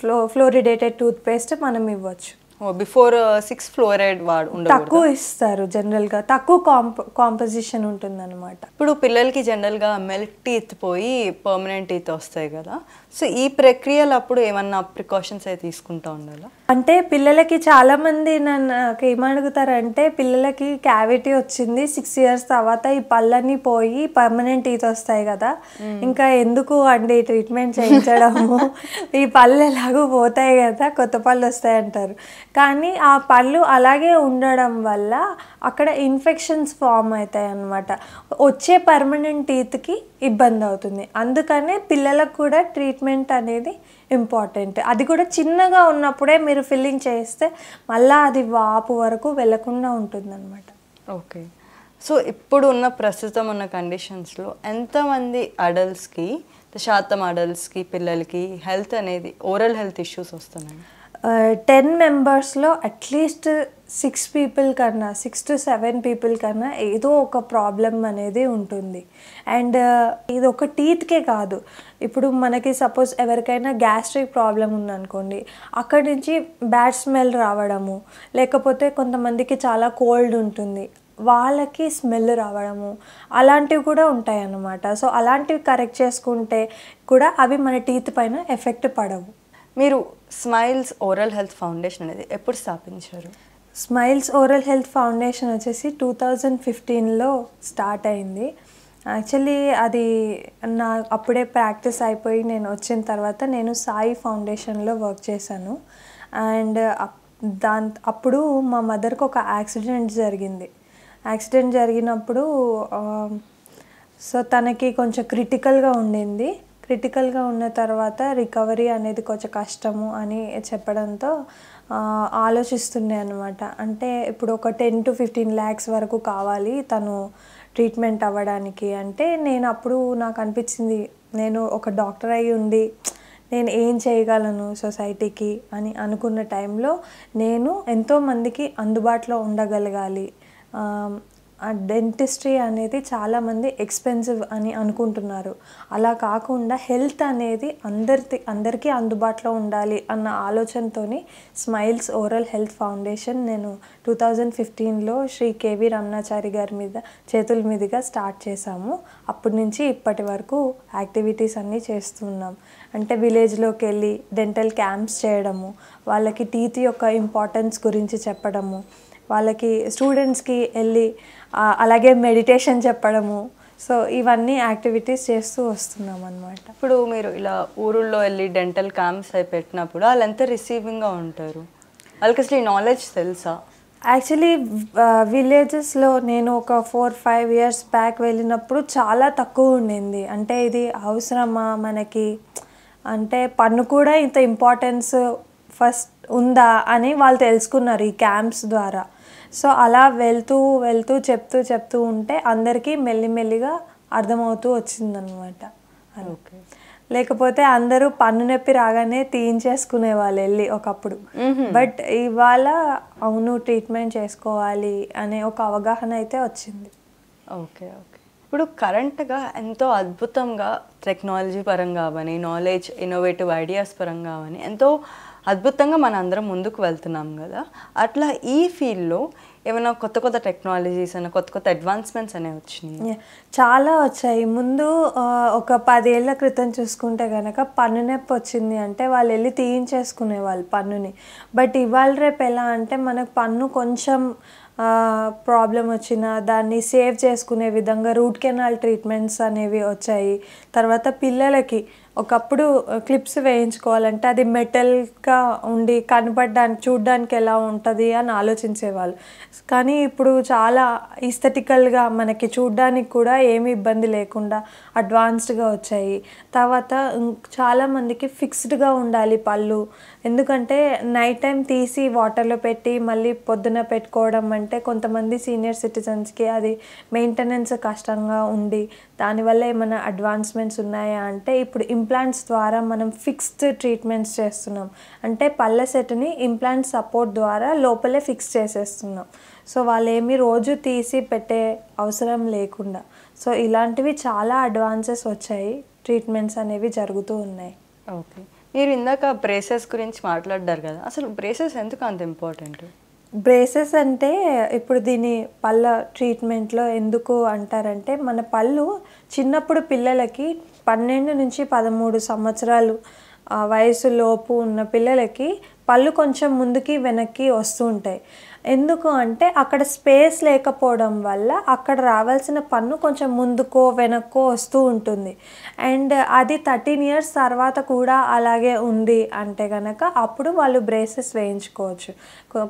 ఫ్లో ఫ్లోరిడేటెడ్ టూత్ పేస్ట్ మనం ఇవ్వచ్చు బిఫోర్ సిక్స్ ఫ్లోరైడ్ వాడు తక్కువ ఇస్తారు జనరల్ గా తక్కువ కాంప కాంపోజిషన్ ఉంటుందన్నమాట ఇప్పుడు పిల్లలకి జనరల్ గా మెల్ట్ టీత్ పోయి పర్మనెంట్ టీత్ వస్తాయి కదా సో ఈ ప్రక్రియలు అప్పుడు ఏమన్నా ప్రికాషన్స్ అయితే తీసుకుంటా ఉండాలా అంటే పిల్లలకి చాలా మంది నన్ను ఏమడుగుతారంటే పిల్లలకి క్యావిటీ వచ్చింది సిక్స్ ఇయర్స్ తర్వాత ఈ పళ్ళన్నీ పోయి పర్మనెంట్ టీత్ వస్తాయి కదా hmm. ఇంకా ఎందుకు అండి ట్రీట్మెంట్ చేయించడము ఈ పళ్ళు ఎలాగో పోతాయి కదా కొత్త పళ్ళు వస్తాయి అంటారు కానీ ఆ పళ్ళు అలాగే ఉండడం వల్ల అక్కడ ఇన్ఫెక్షన్స్ ఫామ్ అవుతాయి అన్నమాట వచ్చే పర్మనెంట్ టీత్కి ఇబ్బంది అవుతుంది అందుకనే పిల్లలకు కూడా ట్రీట్మెంట్ అనేది ఇంపార్టెంట్ అది కూడా చిన్నగా ఉన్నప్పుడే మీరు ఫిల్లింగ్ చేస్తే మళ్ళీ అది వాపు వరకు వెళ్లకుండా అనమాట ఓకే సో ఇప్పుడు ఉన్న ప్రస్తుతం ఉన్న కండిషన్స్లో ఎంతమంది అడల్ట్స్కి శాతం అడల్ట్స్కి పిల్లలకి హెల్త్ అనేది ఓరల్ హెల్త్ ఇష్యూస్ వస్తున్నాయి టెన్ మెంబర్స్లో అట్లీస్ట్ సిక్స్ పీపుల్ కన్నా సిక్స్ టు సెవెన్ పీపుల్ కన్నా ఏదో ఒక ప్రాబ్లం అనేది ఉంటుంది అండ్ ఇది ఒక టీత్కే కాదు ఇప్పుడు మనకి సపోజ్ ఎవరికైనా గ్యాస్ట్రిక్ ప్రాబ్లం ఉందనుకోండి అక్కడి నుంచి బ్యాడ్ స్మెల్ రావడము లేకపోతే కొంతమందికి చాలా కోల్డ్ ఉంటుంది వాళ్ళకి స్మెల్ రావడము అలాంటివి కూడా ఉంటాయి అన్నమాట సో అలాంటివి కరెక్ట్ చేసుకుంటే కూడా అవి మన టీత్ పైన ఎఫెక్ట్ పడవు మీరు స్మైల్స్ ఓరల్ హెల్త్ ఫౌండేషన్ అనేది ఎప్పుడు స్థాపించారు స్మైల్స్ ఓరల్ హెల్త్ ఫౌండేషన్ వచ్చేసి టూ థౌజండ్ ఫిఫ్టీన్లో స్టార్ట్ అయింది యాక్చువల్లీ అది నా అప్పుడే ప్రాక్టీస్ అయిపోయి నేను వచ్చిన తర్వాత నేను సాయి ఫౌండేషన్లో వర్క్ చేశాను అండ్ దాని అప్పుడు మా మదర్కి ఒక యాక్సిడెంట్ జరిగింది యాక్సిడెంట్ జరిగినప్పుడు సో తనకి కొంచెం క్రిటికల్గా ఉండింది క్రిటికల్గా ఉన్న తర్వాత రికవరీ అనేది కొంచెం కష్టము అని చెప్పడంతో ఆలోచిస్తున్నాయి అనమాట అంటే ఇప్పుడు ఒక టెన్ టు ఫిఫ్టీన్ ల్యాక్స్ వరకు కావాలి తను ట్రీట్మెంట్ అవ్వడానికి అంటే నేను అప్పుడు నాకు అనిపించింది నేను ఒక డాక్టర్ అయి ఉండి నేను ఏం చేయగలను సొసైటీకి అని అనుకున్న టైంలో నేను ఎంతోమందికి అందుబాటులో ఉండగలగాలి డెంటిస్ట్రీ అనేది చాలామంది ఎక్స్పెన్సివ్ అని అనుకుంటున్నారు అలా కాకుండా హెల్త్ అనేది అందరి అందరికీ అందుబాటులో ఉండాలి అన్న ఆలోచనతో స్మైల్స్ ఓరల్ హెల్త్ ఫౌండేషన్ నేను టూ థౌజండ్ ఫిఫ్టీన్లో శ్రీ కేవీ రమణాచారి గారి మీద చేతుల మీదుగా స్టార్ట్ చేశాము అప్పటి నుంచి ఇప్పటి వరకు యాక్టివిటీస్ అన్నీ చేస్తున్నాం అంటే విలేజ్లోకి వెళ్ళి డెంటల్ క్యాంప్స్ చేయడము వాళ్ళకి టీత్ యొక్క ఇంపార్టెన్స్ గురించి చెప్పడము వాళ్ళకి స్టూడెంట్స్కి వెళ్ళి అలాగే మెడిటేషన్ చెప్పడము సో ఇవన్నీ యాక్టివిటీస్ చేస్తూ వస్తున్నాం అనమాట ఇప్పుడు మీరు ఇలా ఊరుల్లో వెళ్ళి డెంటల్ క్యాంప్స్ అవి పెట్టినప్పుడు వాళ్ళు రిసీవింగ్గా ఉంటారు వాళ్ళకి అసలు ఈ నాలెడ్జ్ తెలుసా యాక్చువల్లీ విలేజెస్లో నేను ఒక ఫోర్ ఫైవ్ ఇయర్స్ బ్యాక్ వెళ్ళినప్పుడు చాలా తక్కువ ఉండింది అంటే ఇది అవసరమా మనకి అంటే పన్ను కూడా ఇంత ఇంపార్టెన్స్ ఫస్ట్ ఉందా అని వాళ్ళు తెలుసుకున్నారు ఈ క్యాంప్స్ ద్వారా సో అలా వెళ్తూ వెళ్తూ చెప్తూ చెప్తూ ఉంటే అందరికీ మెల్లిమెల్లిగా అర్థమవుతూ వచ్చిందనమాట ఓకే లేకపోతే అందరూ పన్ను నొప్పి రాగానే తీయించేసుకునే వాళ్ళు వెళ్ళి ఒకప్పుడు బట్ ఇవాళ అవును ట్రీట్మెంట్ చేసుకోవాలి అనే ఒక అవగాహన అయితే వచ్చింది ఓకే ఓకే ఇప్పుడు కరెంట్గా ఎంతో అద్భుతంగా టెక్నాలజీ పరంగా అవని నాలెడ్జ్ ఇన్నోవేటివ్ ఐడియాస్ పరంగా అవని ఎంతో అద్భుతంగా మన అందరం ముందుకు వెళ్తున్నాం కదా అట్లా ఈ ఫీల్డ్లో ఏమైనా కొత్త కొత్త టెక్నాలజీస్ అయినా కొత్త కొత్త అడ్వాన్స్మెంట్స్ అనేవి వచ్చినాయి చాలా వచ్చాయి ముందు ఒక పదేళ్ల క్రితం చూసుకుంటే కనుక పన్ను నొప్పి వచ్చింది అంటే వాళ్ళు వెళ్ళి తీయించేసుకునే వాళ్ళు పన్నుని బట్ ఇవాళ రేపు ఎలా అంటే మనకు పన్ను కొంచెం ప్రాబ్లం వచ్చిన దాన్ని సేవ్ చేసుకునే విధంగా రూట్ కెనాల్ ట్రీట్మెంట్స్ అనేవి వచ్చాయి తర్వాత పిల్లలకి ఒకప్పుడు క్లిప్స్ వేయించుకోవాలంటే అది మెటల్గా ఉండి కనబడడానికి చూడడానికి ఎలా ఉంటుంది అని ఆలోచించేవాళ్ళు కానీ ఇప్పుడు చాలా ఈస్థెటికల్గా మనకి చూడడానికి కూడా ఏమి ఇబ్బంది లేకుండా అడ్వాన్స్డ్గా వచ్చాయి తర్వాత చాలామందికి ఫిక్స్డ్గా ఉండాలి పళ్ళు ఎందుకంటే నైట్ టైం తీసి వాటర్లో పెట్టి మళ్ళీ పొద్దున పెట్టుకోవడం అంటే కొంతమంది సీనియర్ సిటిజన్స్కి అది మెయింటెనెన్స్ కష్టంగా ఉండి దానివల్ల ఏమైనా అడ్వాన్స్మెంట్స్ ఉన్నాయా అంటే ఇప్పుడు ఇంప్లాంట్స్ ద్వారా మనం ఫిక్స్డ్ ట్రీట్మెంట్స్ చేస్తున్నాం అంటే పల్లె సెట్ని ఇంప్లాంట్ సపోర్ట్ ద్వారా లోపలే ఫిక్స్ చేసేస్తున్నాం సో వాళ్ళేమి రోజు తీసి పెట్టే అవసరం లేకుండా సో ఇలాంటివి చాలా అడ్వాన్సెస్ వచ్చాయి ట్రీట్మెంట్స్ అనేవి జరుగుతూ ఉన్నాయి ఓకే మీరు ఇందాక బ్రేసెస్ గురించి మాట్లాడారు కదా అసలు బ్రేసెస్ ఎందుకు అంత ఇంపార్టెంట్ బ్రేసెస్ అంటే ఇప్పుడు దీని పళ్ళ ట్రీట్మెంట్లో ఎందుకు అంటారంటే మన పళ్ళు చిన్నప్పుడు పిల్లలకి పన్నెండు నుంచి పదమూడు సంవత్సరాలు వయసులోపు ఉన్న పిల్లలకి పళ్ళు కొంచెం ముందుకి వెనక్కి వస్తూ ఉంటాయి ఎందుకు అంటే అక్కడ స్పేస్ లేకపోవడం వల్ల అక్కడ రావాల్సిన పన్ను కొంచెం ముందుకో వెనక్కో వస్తూ ఉంటుంది అండ్ అది థర్టీన్ ఇయర్స్ తర్వాత కూడా అలాగే ఉంది అంటే కనుక అప్పుడు వాళ్ళు బ్రేసెస్ వేయించుకోవచ్చు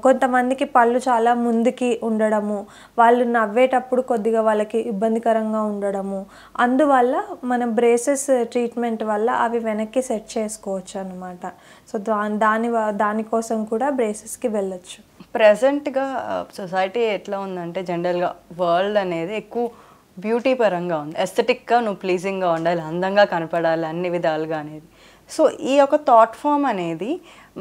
కొంతమందికి పళ్ళు చాలా ముందుకి ఉండడము వాళ్ళు నవ్వేటప్పుడు కొద్దిగా వాళ్ళకి ఇబ్బందికరంగా ఉండడము అందువల్ల మనం బ్రేసెస్ ట్రీట్మెంట్ వల్ల అవి వెనక్కి సెట్ చేసుకోవచ్చు అనమాట సో దాని దాని దానికోసం కూడా బ్రేసెస్కి వెళ్ళచ్చు ప్రజెంట్గా సొసైటీ ఎట్లా ఉందంటే జనరల్గా వరల్డ్ అనేది ఎక్కువ బ్యూటీ పరంగా ఉంది ఎస్థెటిక్గా నువ్వు ప్లీజింగ్గా ఉండాలి అందంగా కనపడాలి అన్ని విధాలుగా అనేది సో ఈ యొక్క థాట్ ఫామ్ అనేది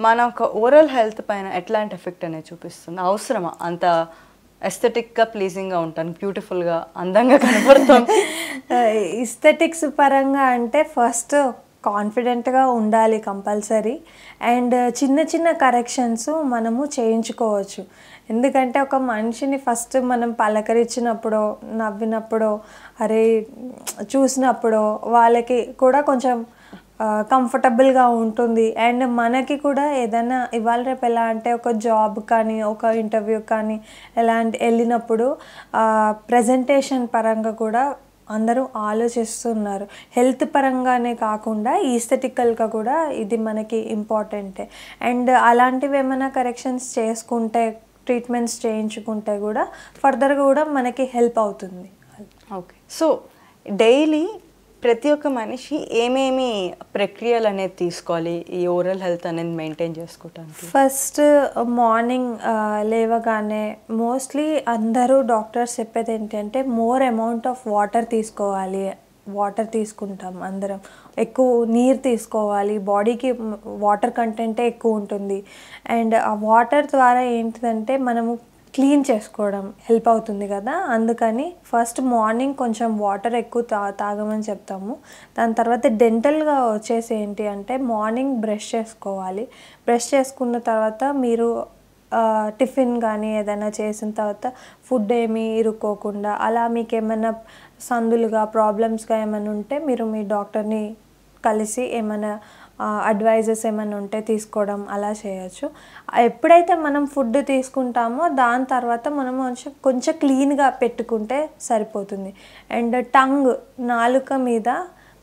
మన ఒక ఓరల్ హెల్త్ పైన ఎట్లాంటి ఎఫెక్ట్ అనేది చూపిస్తుంది అవసరమా అంత ఎస్థెటిక్గా ప్లీజింగ్గా ఉంటాను బ్యూటిఫుల్గా అందంగా కనపడతాం ఇస్థెటిక్స్ పరంగా అంటే ఫస్ట్ కాన్ఫిడెంట్గా ఉండాలి కంపల్సరీ అండ్ చిన్న చిన్న కరెక్షన్స్ మనము చేయించుకోవచ్చు ఎందుకంటే ఒక మనిషిని ఫస్ట్ మనం పలకరించినప్పుడో నవ్వినప్పుడో అరే చూసినప్పుడో వాళ్ళకి కూడా కొంచెం కంఫర్టబుల్గా ఉంటుంది అండ్ మనకి కూడా ఏదైనా ఇవాళ రేపు ఎలా అంటే ఒక జాబ్ కానీ ఒక ఇంటర్వ్యూ కానీ ఎలాంటి వెళ్ళినప్పుడు ప్రజెంటేషన్ పరంగా కూడా అందరూ ఆలోచిస్తున్నారు హెల్త్ పరంగానే కాకుండా ఈస్థెటికల్గా కూడా ఇది మనకి ఇంపార్టెంటే అండ్ అలాంటివి ఏమైనా కరెక్షన్స్ చేసుకుంటే ట్రీట్మెంట్స్ చేయించుకుంటే కూడా ఫర్దర్గా కూడా మనకి హెల్ప్ అవుతుంది ఓకే సో డైలీ ప్రతి ఒక్క మనిషి ఏమేమి ప్రక్రియలు అనేది తీసుకోవాలి ఈ ఓరల్ హెల్త్ అనేది మెయింటైన్ చేసుకోవటానికి ఫస్ట్ మార్నింగ్ uh, uh, లేవగానే మోస్ట్లీ అందరూ డాక్టర్స్ చెప్పేది ఏంటంటే మోర్ అమౌంట్ ఆఫ్ వాటర్ తీసుకోవాలి వాటర్ తీసుకుంటాం అందరం ఎక్కువ నీరు తీసుకోవాలి బాడీకి వాటర్ కంటెంటే ఎక్కువ ఉంటుంది అండ్ ఆ వాటర్ ద్వారా ఏంటిదంటే మనము క్లీన్ చేసుకోవడం హెల్ప్ అవుతుంది కదా అందుకని ఫస్ట్ మార్నింగ్ కొంచెం వాటర్ ఎక్కువ తా తాగమని చెప్తాము దాని తర్వాత డెంటల్గా వచ్చేసి ఏంటి అంటే మార్నింగ్ బ్రష్ చేసుకోవాలి బ్రష్ చేసుకున్న తర్వాత మీరు టిఫిన్ కానీ ఏదైనా చేసిన తర్వాత ఫుడ్ ఏమీ ఇరుక్కోకుండా అలా మీకు ఏమైనా సందులుగా ప్రాబ్లమ్స్గా ఏమైనా ఉంటే మీరు మీ డాక్టర్ని కలిసి ఏమైనా అడ్వైజెస్ ఏమైనా ఉంటే తీసుకోవడం అలా చేయొచ్చు ఎప్పుడైతే మనం ఫుడ్ తీసుకుంటామో దాని తర్వాత మనం కొంచెం కొంచెం క్లీన్గా పెట్టుకుంటే సరిపోతుంది అండ్ టంగ్ నాలుక మీద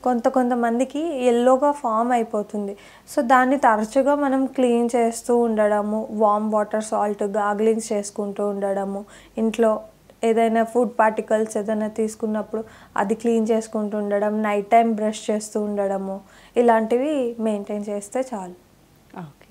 కొంత కొంతమందికి ఎల్లోగా ఫామ్ అయిపోతుంది సో దాన్ని తరచుగా మనం క్లీన్ చేస్తూ ఉండడము వామ్ వాటర్ సాల్ట్ గాగ్లింగ్స్ చేసుకుంటూ ఉండడము ఇంట్లో ఏదైనా ఫుడ్ పార్టికల్స్ ఏదైనా తీసుకున్నప్పుడు అది క్లీన్ చేసుకుంటూ ఉండడం నైట్ టైం బ్రష్ చేస్తూ ఉండడము ఇలాంటివి మెయింటైన్ చేస్తే చాలు ఓకే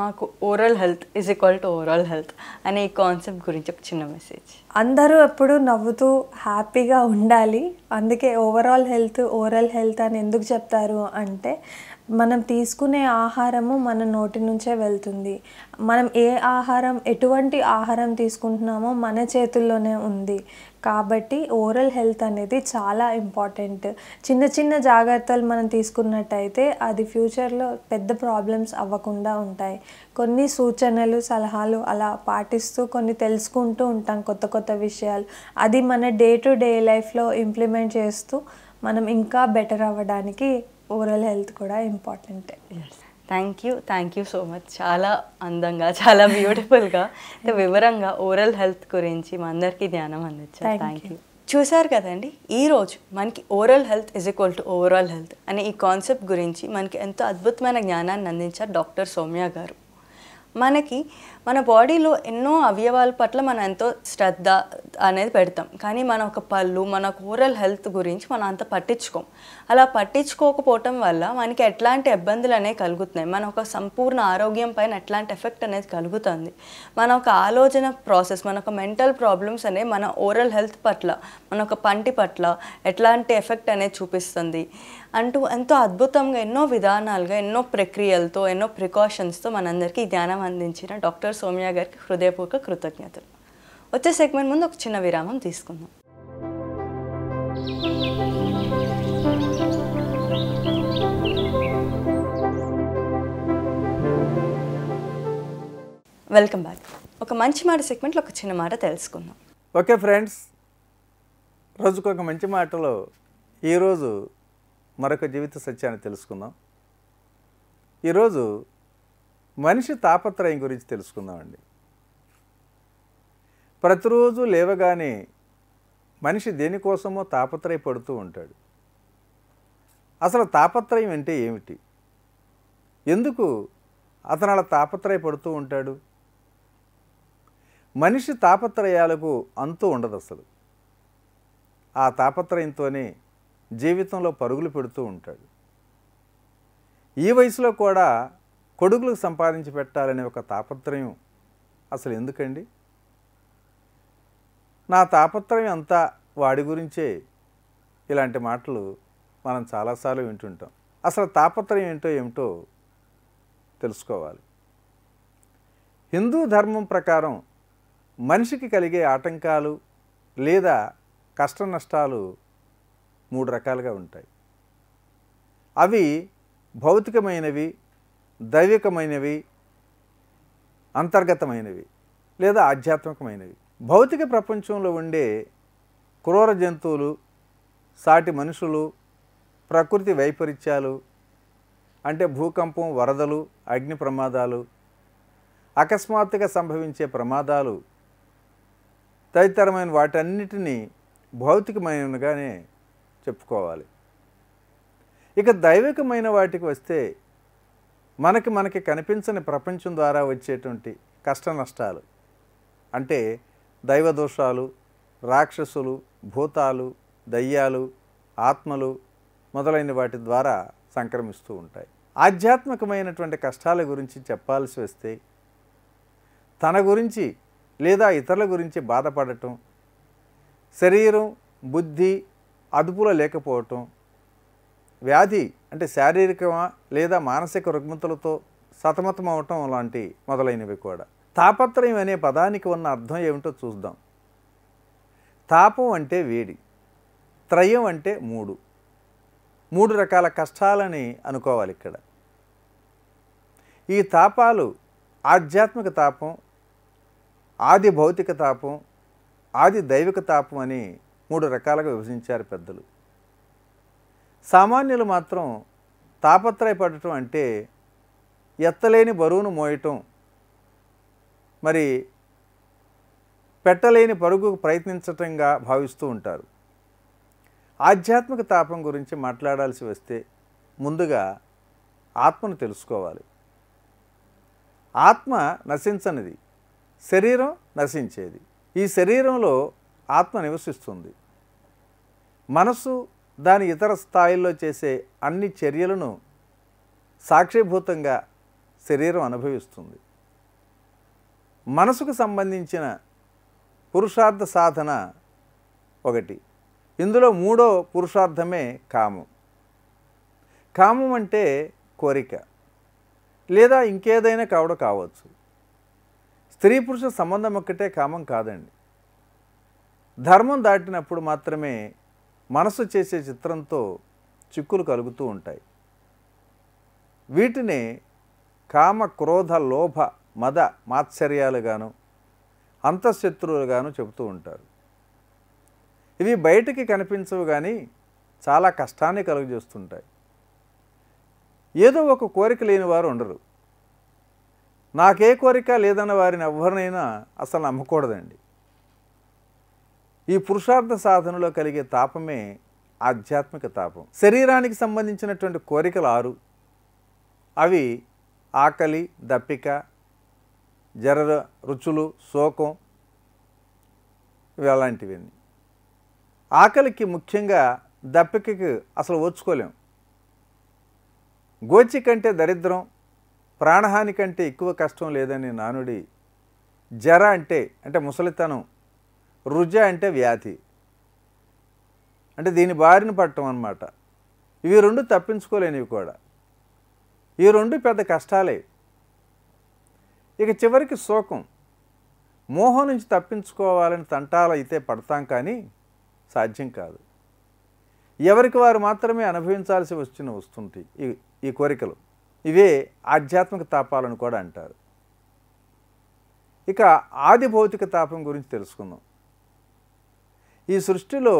మాకు overall health is equal to overall health అనే ఈ కాన్సెప్ట్ గురించి ఒక చిన్న మెసేజ్ అందరూ ఎప్పుడు నవ్వుతూ హ్యాపీగా ఉండాలి అందుకే ఓవరాల్ హెల్త్ ఓరల్ హెల్త్ అని ఎందుకు చెప్తారు అంటే మనం తీసుకునే ఆహారము మన నోటి నుంచే వెళ్తుంది మనం ఏ ఆహారం ఎటువంటి ఆహారం తీసుకుంటున్నామో మన చేతుల్లోనే ఉంది కాబట్టి ఓరల్ హెల్త్ అనేది చాలా ఇంపార్టెంట్ చిన్న చిన్న జాగ్రత్తలు మనం తీసుకున్నట్టయితే అది ఫ్యూచర్లో పెద్ద ప్రాబ్లమ్స్ అవ్వకుండా ఉంటాయి కొన్ని సూచనలు సలహాలు అలా పాటిస్తూ కొన్ని తెలుసుకుంటూ ఉంటాం కొత్త కొత్త విషయాలు అది మన డే టు డే లైఫ్లో ఇంప్లిమెంట్ చేస్తూ మనం ఇంకా బెటర్ అవ్వడానికి ఓవరాల్ హెల్త్ కూడా important thank you thank you so much చాలా అందంగా చాలా బ్యూటిఫుల్గా వివరంగా ఓరల్ హెల్త్ గురించి మా అందరికీ జ్ఞానం అందించారు థ్యాంక్ యూ చూశారు కదండి ఈరోజు మనకి oral health is equal to overall health అనే ఈ కాన్సెప్ట్ గురించి మనకి ఎంతో అద్భుతమైన జ్ఞానాన్ని అందించారు డాక్టర్ సౌమ్య గారు మనకి మన బాడీలో ఎన్నో అవయవాల పట్ల మనం ఎంతో శ్రద్ధ అనేది పెడతాం కానీ మన ఒక పళ్ళు మన ఓరల్ హెల్త్ గురించి మనం అంత పట్టించుకోం అలా పట్టించుకోకపోవటం వల్ల మనకి ఎట్లాంటి ఇబ్బందులు అనేవి కలుగుతున్నాయి మన ఒక సంపూర్ణ ఆరోగ్యం పైన ఎట్లాంటి ఎఫెక్ట్ అనేది కలుగుతుంది మన ఒక ఆలోచన ప్రాసెస్ మన ఒక మెంటల్ ప్రాబ్లమ్స్ అనేవి మన ఓరల్ హెల్త్ పట్ల మన ఒక పంటి పట్ల ఎట్లాంటి ఎఫెక్ట్ అనేది చూపిస్తుంది అంటూ ఎంతో అద్భుతంగా ఎన్నో విధానాలుగా ఎన్నో ప్రక్రియలతో ఎన్నో ప్రికాషన్స్తో మనందరికీ ధ్యానం అందించిన డాక్టర్ సోమ్య గారికి హృదయపూర్వక కృతజ్ఞతలు వచ్చే సెగ్మెంట్ ముందు ఒక చిన్న విరామం తీసుకుందాం వెల్కమ్ బ్యాక్ ఒక మంచి మాట సెగ్మెంట్లో ఒక చిన్న మాట తెలుసుకుందాం ఓకే ఫ్రెండ్స్ రోజుకొక మంచి మాటలో ఈరోజు మరొక జీవిత సత్యాన్ని తెలుసుకుందాం ఈరోజు మనిషి తాపత్రయం గురించి తెలుసుకుందామండి ప్రతిరోజు లేవగానే మనిషి దేనికోసమో తాపత్రయపడుతూ ఉంటాడు అసలు తాపత్రయం అంటే ఏమిటి ఎందుకు అతను అలా తాపత్రయపడుతూ ఉంటాడు మనిషి తాపత్రయాలకు అంతు ఉండదు అసలు ఆ తాపత్రయంతోనే జీవితంలో పరుగులు పెడుతూ ఉంటాడు ఈ వయసులో కూడా కొడుకులకు సంపాదించి పెట్టాలనే ఒక తాపత్రయం అసలు ఎందుకండి నా తాపత్రయం అంతా వాడి గురించే ఇలాంటి మాటలు మనం చాలాసార్లు వింటుంటాం అసలు తాపత్రయం ఏంటో ఏమిటో తెలుసుకోవాలి హిందూ ధర్మం ప్రకారం మనిషికి కలిగే ఆటంకాలు లేదా కష్ట నష్టాలు మూడు రకాలుగా ఉంటాయి అవి భౌతికమైనవి దైవికమైనవి అంతర్గతమైనవి లేదా ఆధ్యాత్మికమైనవి భౌతిక ప్రపంచంలో ఉండే క్రూర జంతువులు సాటి మనుషులు ప్రకృతి వైపరీత్యాలు అంటే భూకంపం వరదలు అగ్ని ప్రమాదాలు అకస్మాత్తుగా సంభవించే ప్రమాదాలు తదితరమైన వాటన్నిటినీ భౌతికమైనగానే చెప్పుకోవాలి ఇక దైవికమైన వాటికి వస్తే మనకి మనకి కనిపించని ప్రపంచం ద్వారా వచ్చేటువంటి కష్ట నష్టాలు అంటే దైవ దోషాలు రాక్షసులు భూతాలు దయ్యాలు ఆత్మలు మొదలైన వాటి ద్వారా సంక్రమిస్తూ ఉంటాయి ఆధ్యాత్మికమైనటువంటి కష్టాల గురించి చెప్పాల్సి వస్తే తన గురించి లేదా ఇతరుల గురించి బాధపడటం శరీరం బుద్ధి అదుపులో లేకపోవటం వ్యాధి అంటే శారీరకమా లేదా మానసిక రుగ్మతలతో సతమతం అవటం లాంటి మొదలైనవి కూడా తాపత్రయం అనే పదానికి ఉన్న అర్థం ఏమిటో చూద్దాం తాపం అంటే వేడి త్రయం అంటే మూడు మూడు రకాల కష్టాలని అనుకోవాలి ఇక్కడ ఈ తాపాలు ఆధ్యాత్మిక తాపం ఆది భౌతిక తాపం ఆది దైవిక తాపం అని మూడు రకాలుగా విభజించారు పెద్దలు సామాన్యులు మాత్రం తాపత్రయపడటం అంటే ఎత్తలేని బరువును మోయటం మరి పెట్టలేని పరుగు ప్రయత్నించటంగా భావిస్తూ ఉంటారు ఆధ్యాత్మిక తాపం గురించి మాట్లాడాల్సి వస్తే ముందుగా ఆత్మను తెలుసుకోవాలి ఆత్మ నశించనిది శరీరం నశించేది ఈ శరీరంలో ఆత్మ నివసిస్తుంది మనసు దాని ఇతర స్థాయిల్లో చేసే అన్ని చర్యలను సాక్షిభూతంగా శరీరం అనుభవిస్తుంది మనసుకు సంబంధించిన పురుషార్థ సాధన ఒకటి ఇందులో మూడో పురుషార్థమే కామం కామం అంటే కోరిక లేదా ఇంకేదైనా కావడం కావచ్చు స్త్రీ పురుష సంబంధం ఒక్కటే కామం కాదండి ధర్మం దాటినప్పుడు మాత్రమే మనసు చేసే చిత్రంతో చిక్కులు కలుగుతూ ఉంటాయి వీటిని కామ క్రోధ లోభ మద మాత్సర్యాలుగాను అంతఃశత్రువులుగాను చెబుతూ ఉంటారు ఇవి బయటికి కనిపించవు కానీ చాలా కష్టాన్ని కలుగజేస్తుంటాయి ఏదో ఒక కోరిక లేని వారు ఉండరు నాకే కోరిక లేదన్న వారిని ఎవరినైనా అసలు నమ్మకూడదండి ఈ పురుషార్థ సాధనలో కలిగే తాపమే ఆధ్యాత్మిక తాపం శరీరానికి సంబంధించినటువంటి కోరికలు ఆరు అవి ఆకలి దప్పిక జర రుచులు శోకం ఇవి అలాంటివి ఆకలికి ముఖ్యంగా దప్పికకి అసలు ఓచుకోలేం గోచి కంటే దరిద్రం ప్రాణహాని కంటే ఎక్కువ కష్టం లేదని నానుడి జర అంటే అంటే ముసలితనం రుజ అంటే వ్యాధి అంటే దీని బారిన పట్టడం అనమాట ఇవి రెండు తప్పించుకోలేనివి కూడా ఈ రెండు పెద్ద కష్టాలే ఇక చివరికి శోకం మోహం నుంచి తప్పించుకోవాలని తంటాలు అయితే పడతాం కానీ సాధ్యం కాదు ఎవరికి వారు మాత్రమే అనుభవించాల్సి వచ్చిన వస్తుంది ఈ ఈ కోరికలు ఇవే ఆధ్యాత్మిక తాపాలను కూడా అంటారు ఇక ఆది భౌతిక తాపం గురించి తెలుసుకుందాం ఈ సృష్టిలో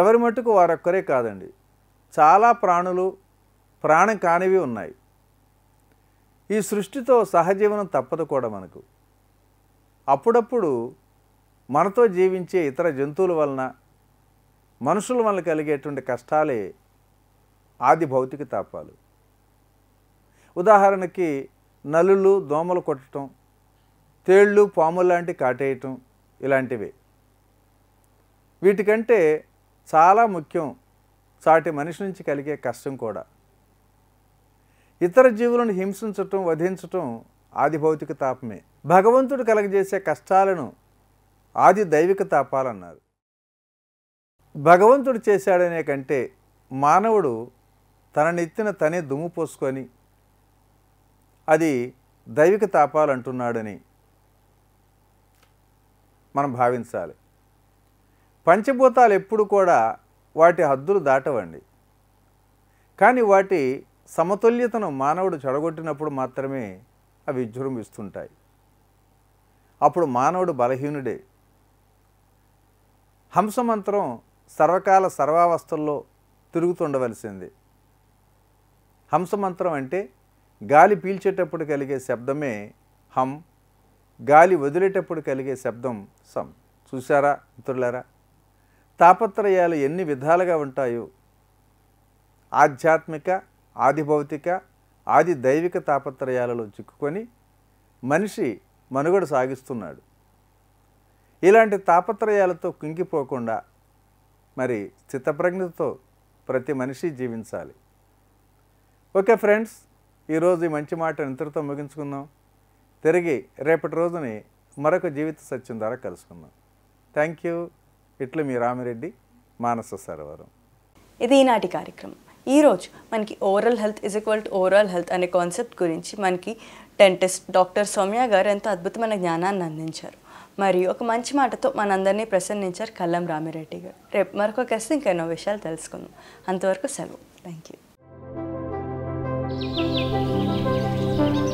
ఎవరి మటుకు వారొక్కరే కాదండి చాలా ప్రాణులు ప్రాణం కానివి ఉన్నాయి ఈ సృష్టితో సహజీవనం తప్పదు కూడా మనకు అప్పుడప్పుడు మనతో జీవించే ఇతర జంతువుల వలన మనుషుల వలన కలిగేటువంటి కష్టాలే ఆది భౌతిక తాపాలు ఉదాహరణకి నలులు దోమలు కొట్టడం తేళ్ళు పాములు లాంటి కాటేయటం ఇలాంటివే వీటికంటే చాలా ముఖ్యం సాటి మనిషి నుంచి కలిగే కష్టం కూడా ఇతర జీవులను హింసించటం వధించటం ఆది భౌతిక తాపమే భగవంతుడు కలగజేసే కష్టాలను ఆది దైవిక తాపాలన్నారు భగవంతుడు చేశాడనే కంటే మానవుడు తననెత్తిన తనే దుమ్ము పోసుకొని అది దైవిక తాపాలంటున్నాడని మనం భావించాలి పంచభూతాలు ఎప్పుడు కూడా వాటి హద్దులు దాటవండి కానీ వాటి సమతుల్యతను మానవుడు చెడగొట్టినప్పుడు మాత్రమే అవి విజృంభిస్తుంటాయి అప్పుడు మానవుడు బలహీనుడే హంసమంత్రం సర్వకాల సర్వావస్థల్లో తిరుగుతుండవలసింది హంసమంత్రం అంటే గాలి పీల్చేటప్పుడు కలిగే శబ్దమే హం గాలి వదిలేటప్పుడు కలిగే శబ్దం సం చూసారా మిత్రులారా తాపత్రయాలు ఎన్ని విధాలుగా ఉంటాయో ఆధ్యాత్మిక ఆదిభౌతిక ఆది దైవిక తాపత్రయాలలో చిక్కుకొని మనిషి మనుగడ సాగిస్తున్నాడు ఇలాంటి తాపత్రయాలతో కుంగిపోకుండా మరి చిత్తప్రజ్ఞతో ప్రతి మనిషి జీవించాలి ఓకే ఫ్రెండ్స్ ఈరోజు ఈ మంచి మాట ఇంతటితో ముగించుకుందాం తిరిగి రేపటి రోజుని మరొక జీవిత సత్యం ద్వారా కలుసుకుందాం థ్యాంక్ యూ ఇట్లు మీ రామిరెడ్డి మానస సరోవరం ఇది ఈనాటి కార్యక్రమం ఈరోజు మనకి overall health is equal to overall health అనే కాన్సెప్ట్ గురించి మనకి డెంటిస్ట్ డాక్టర్ సౌమ్య గారు ఎంతో అద్భుతమైన జ్ఞానాన్ని అందించారు మరియు ఒక మంచి మాటతో మనందరినీ ప్రసన్నించారు కల్లం రామిరెడ్డి గారు రేపు మరొక కేసు ఇంకెన్నో విషయాలు తెలుసుకుందాం అంతవరకు సెలవు థ్యాంక్ యూ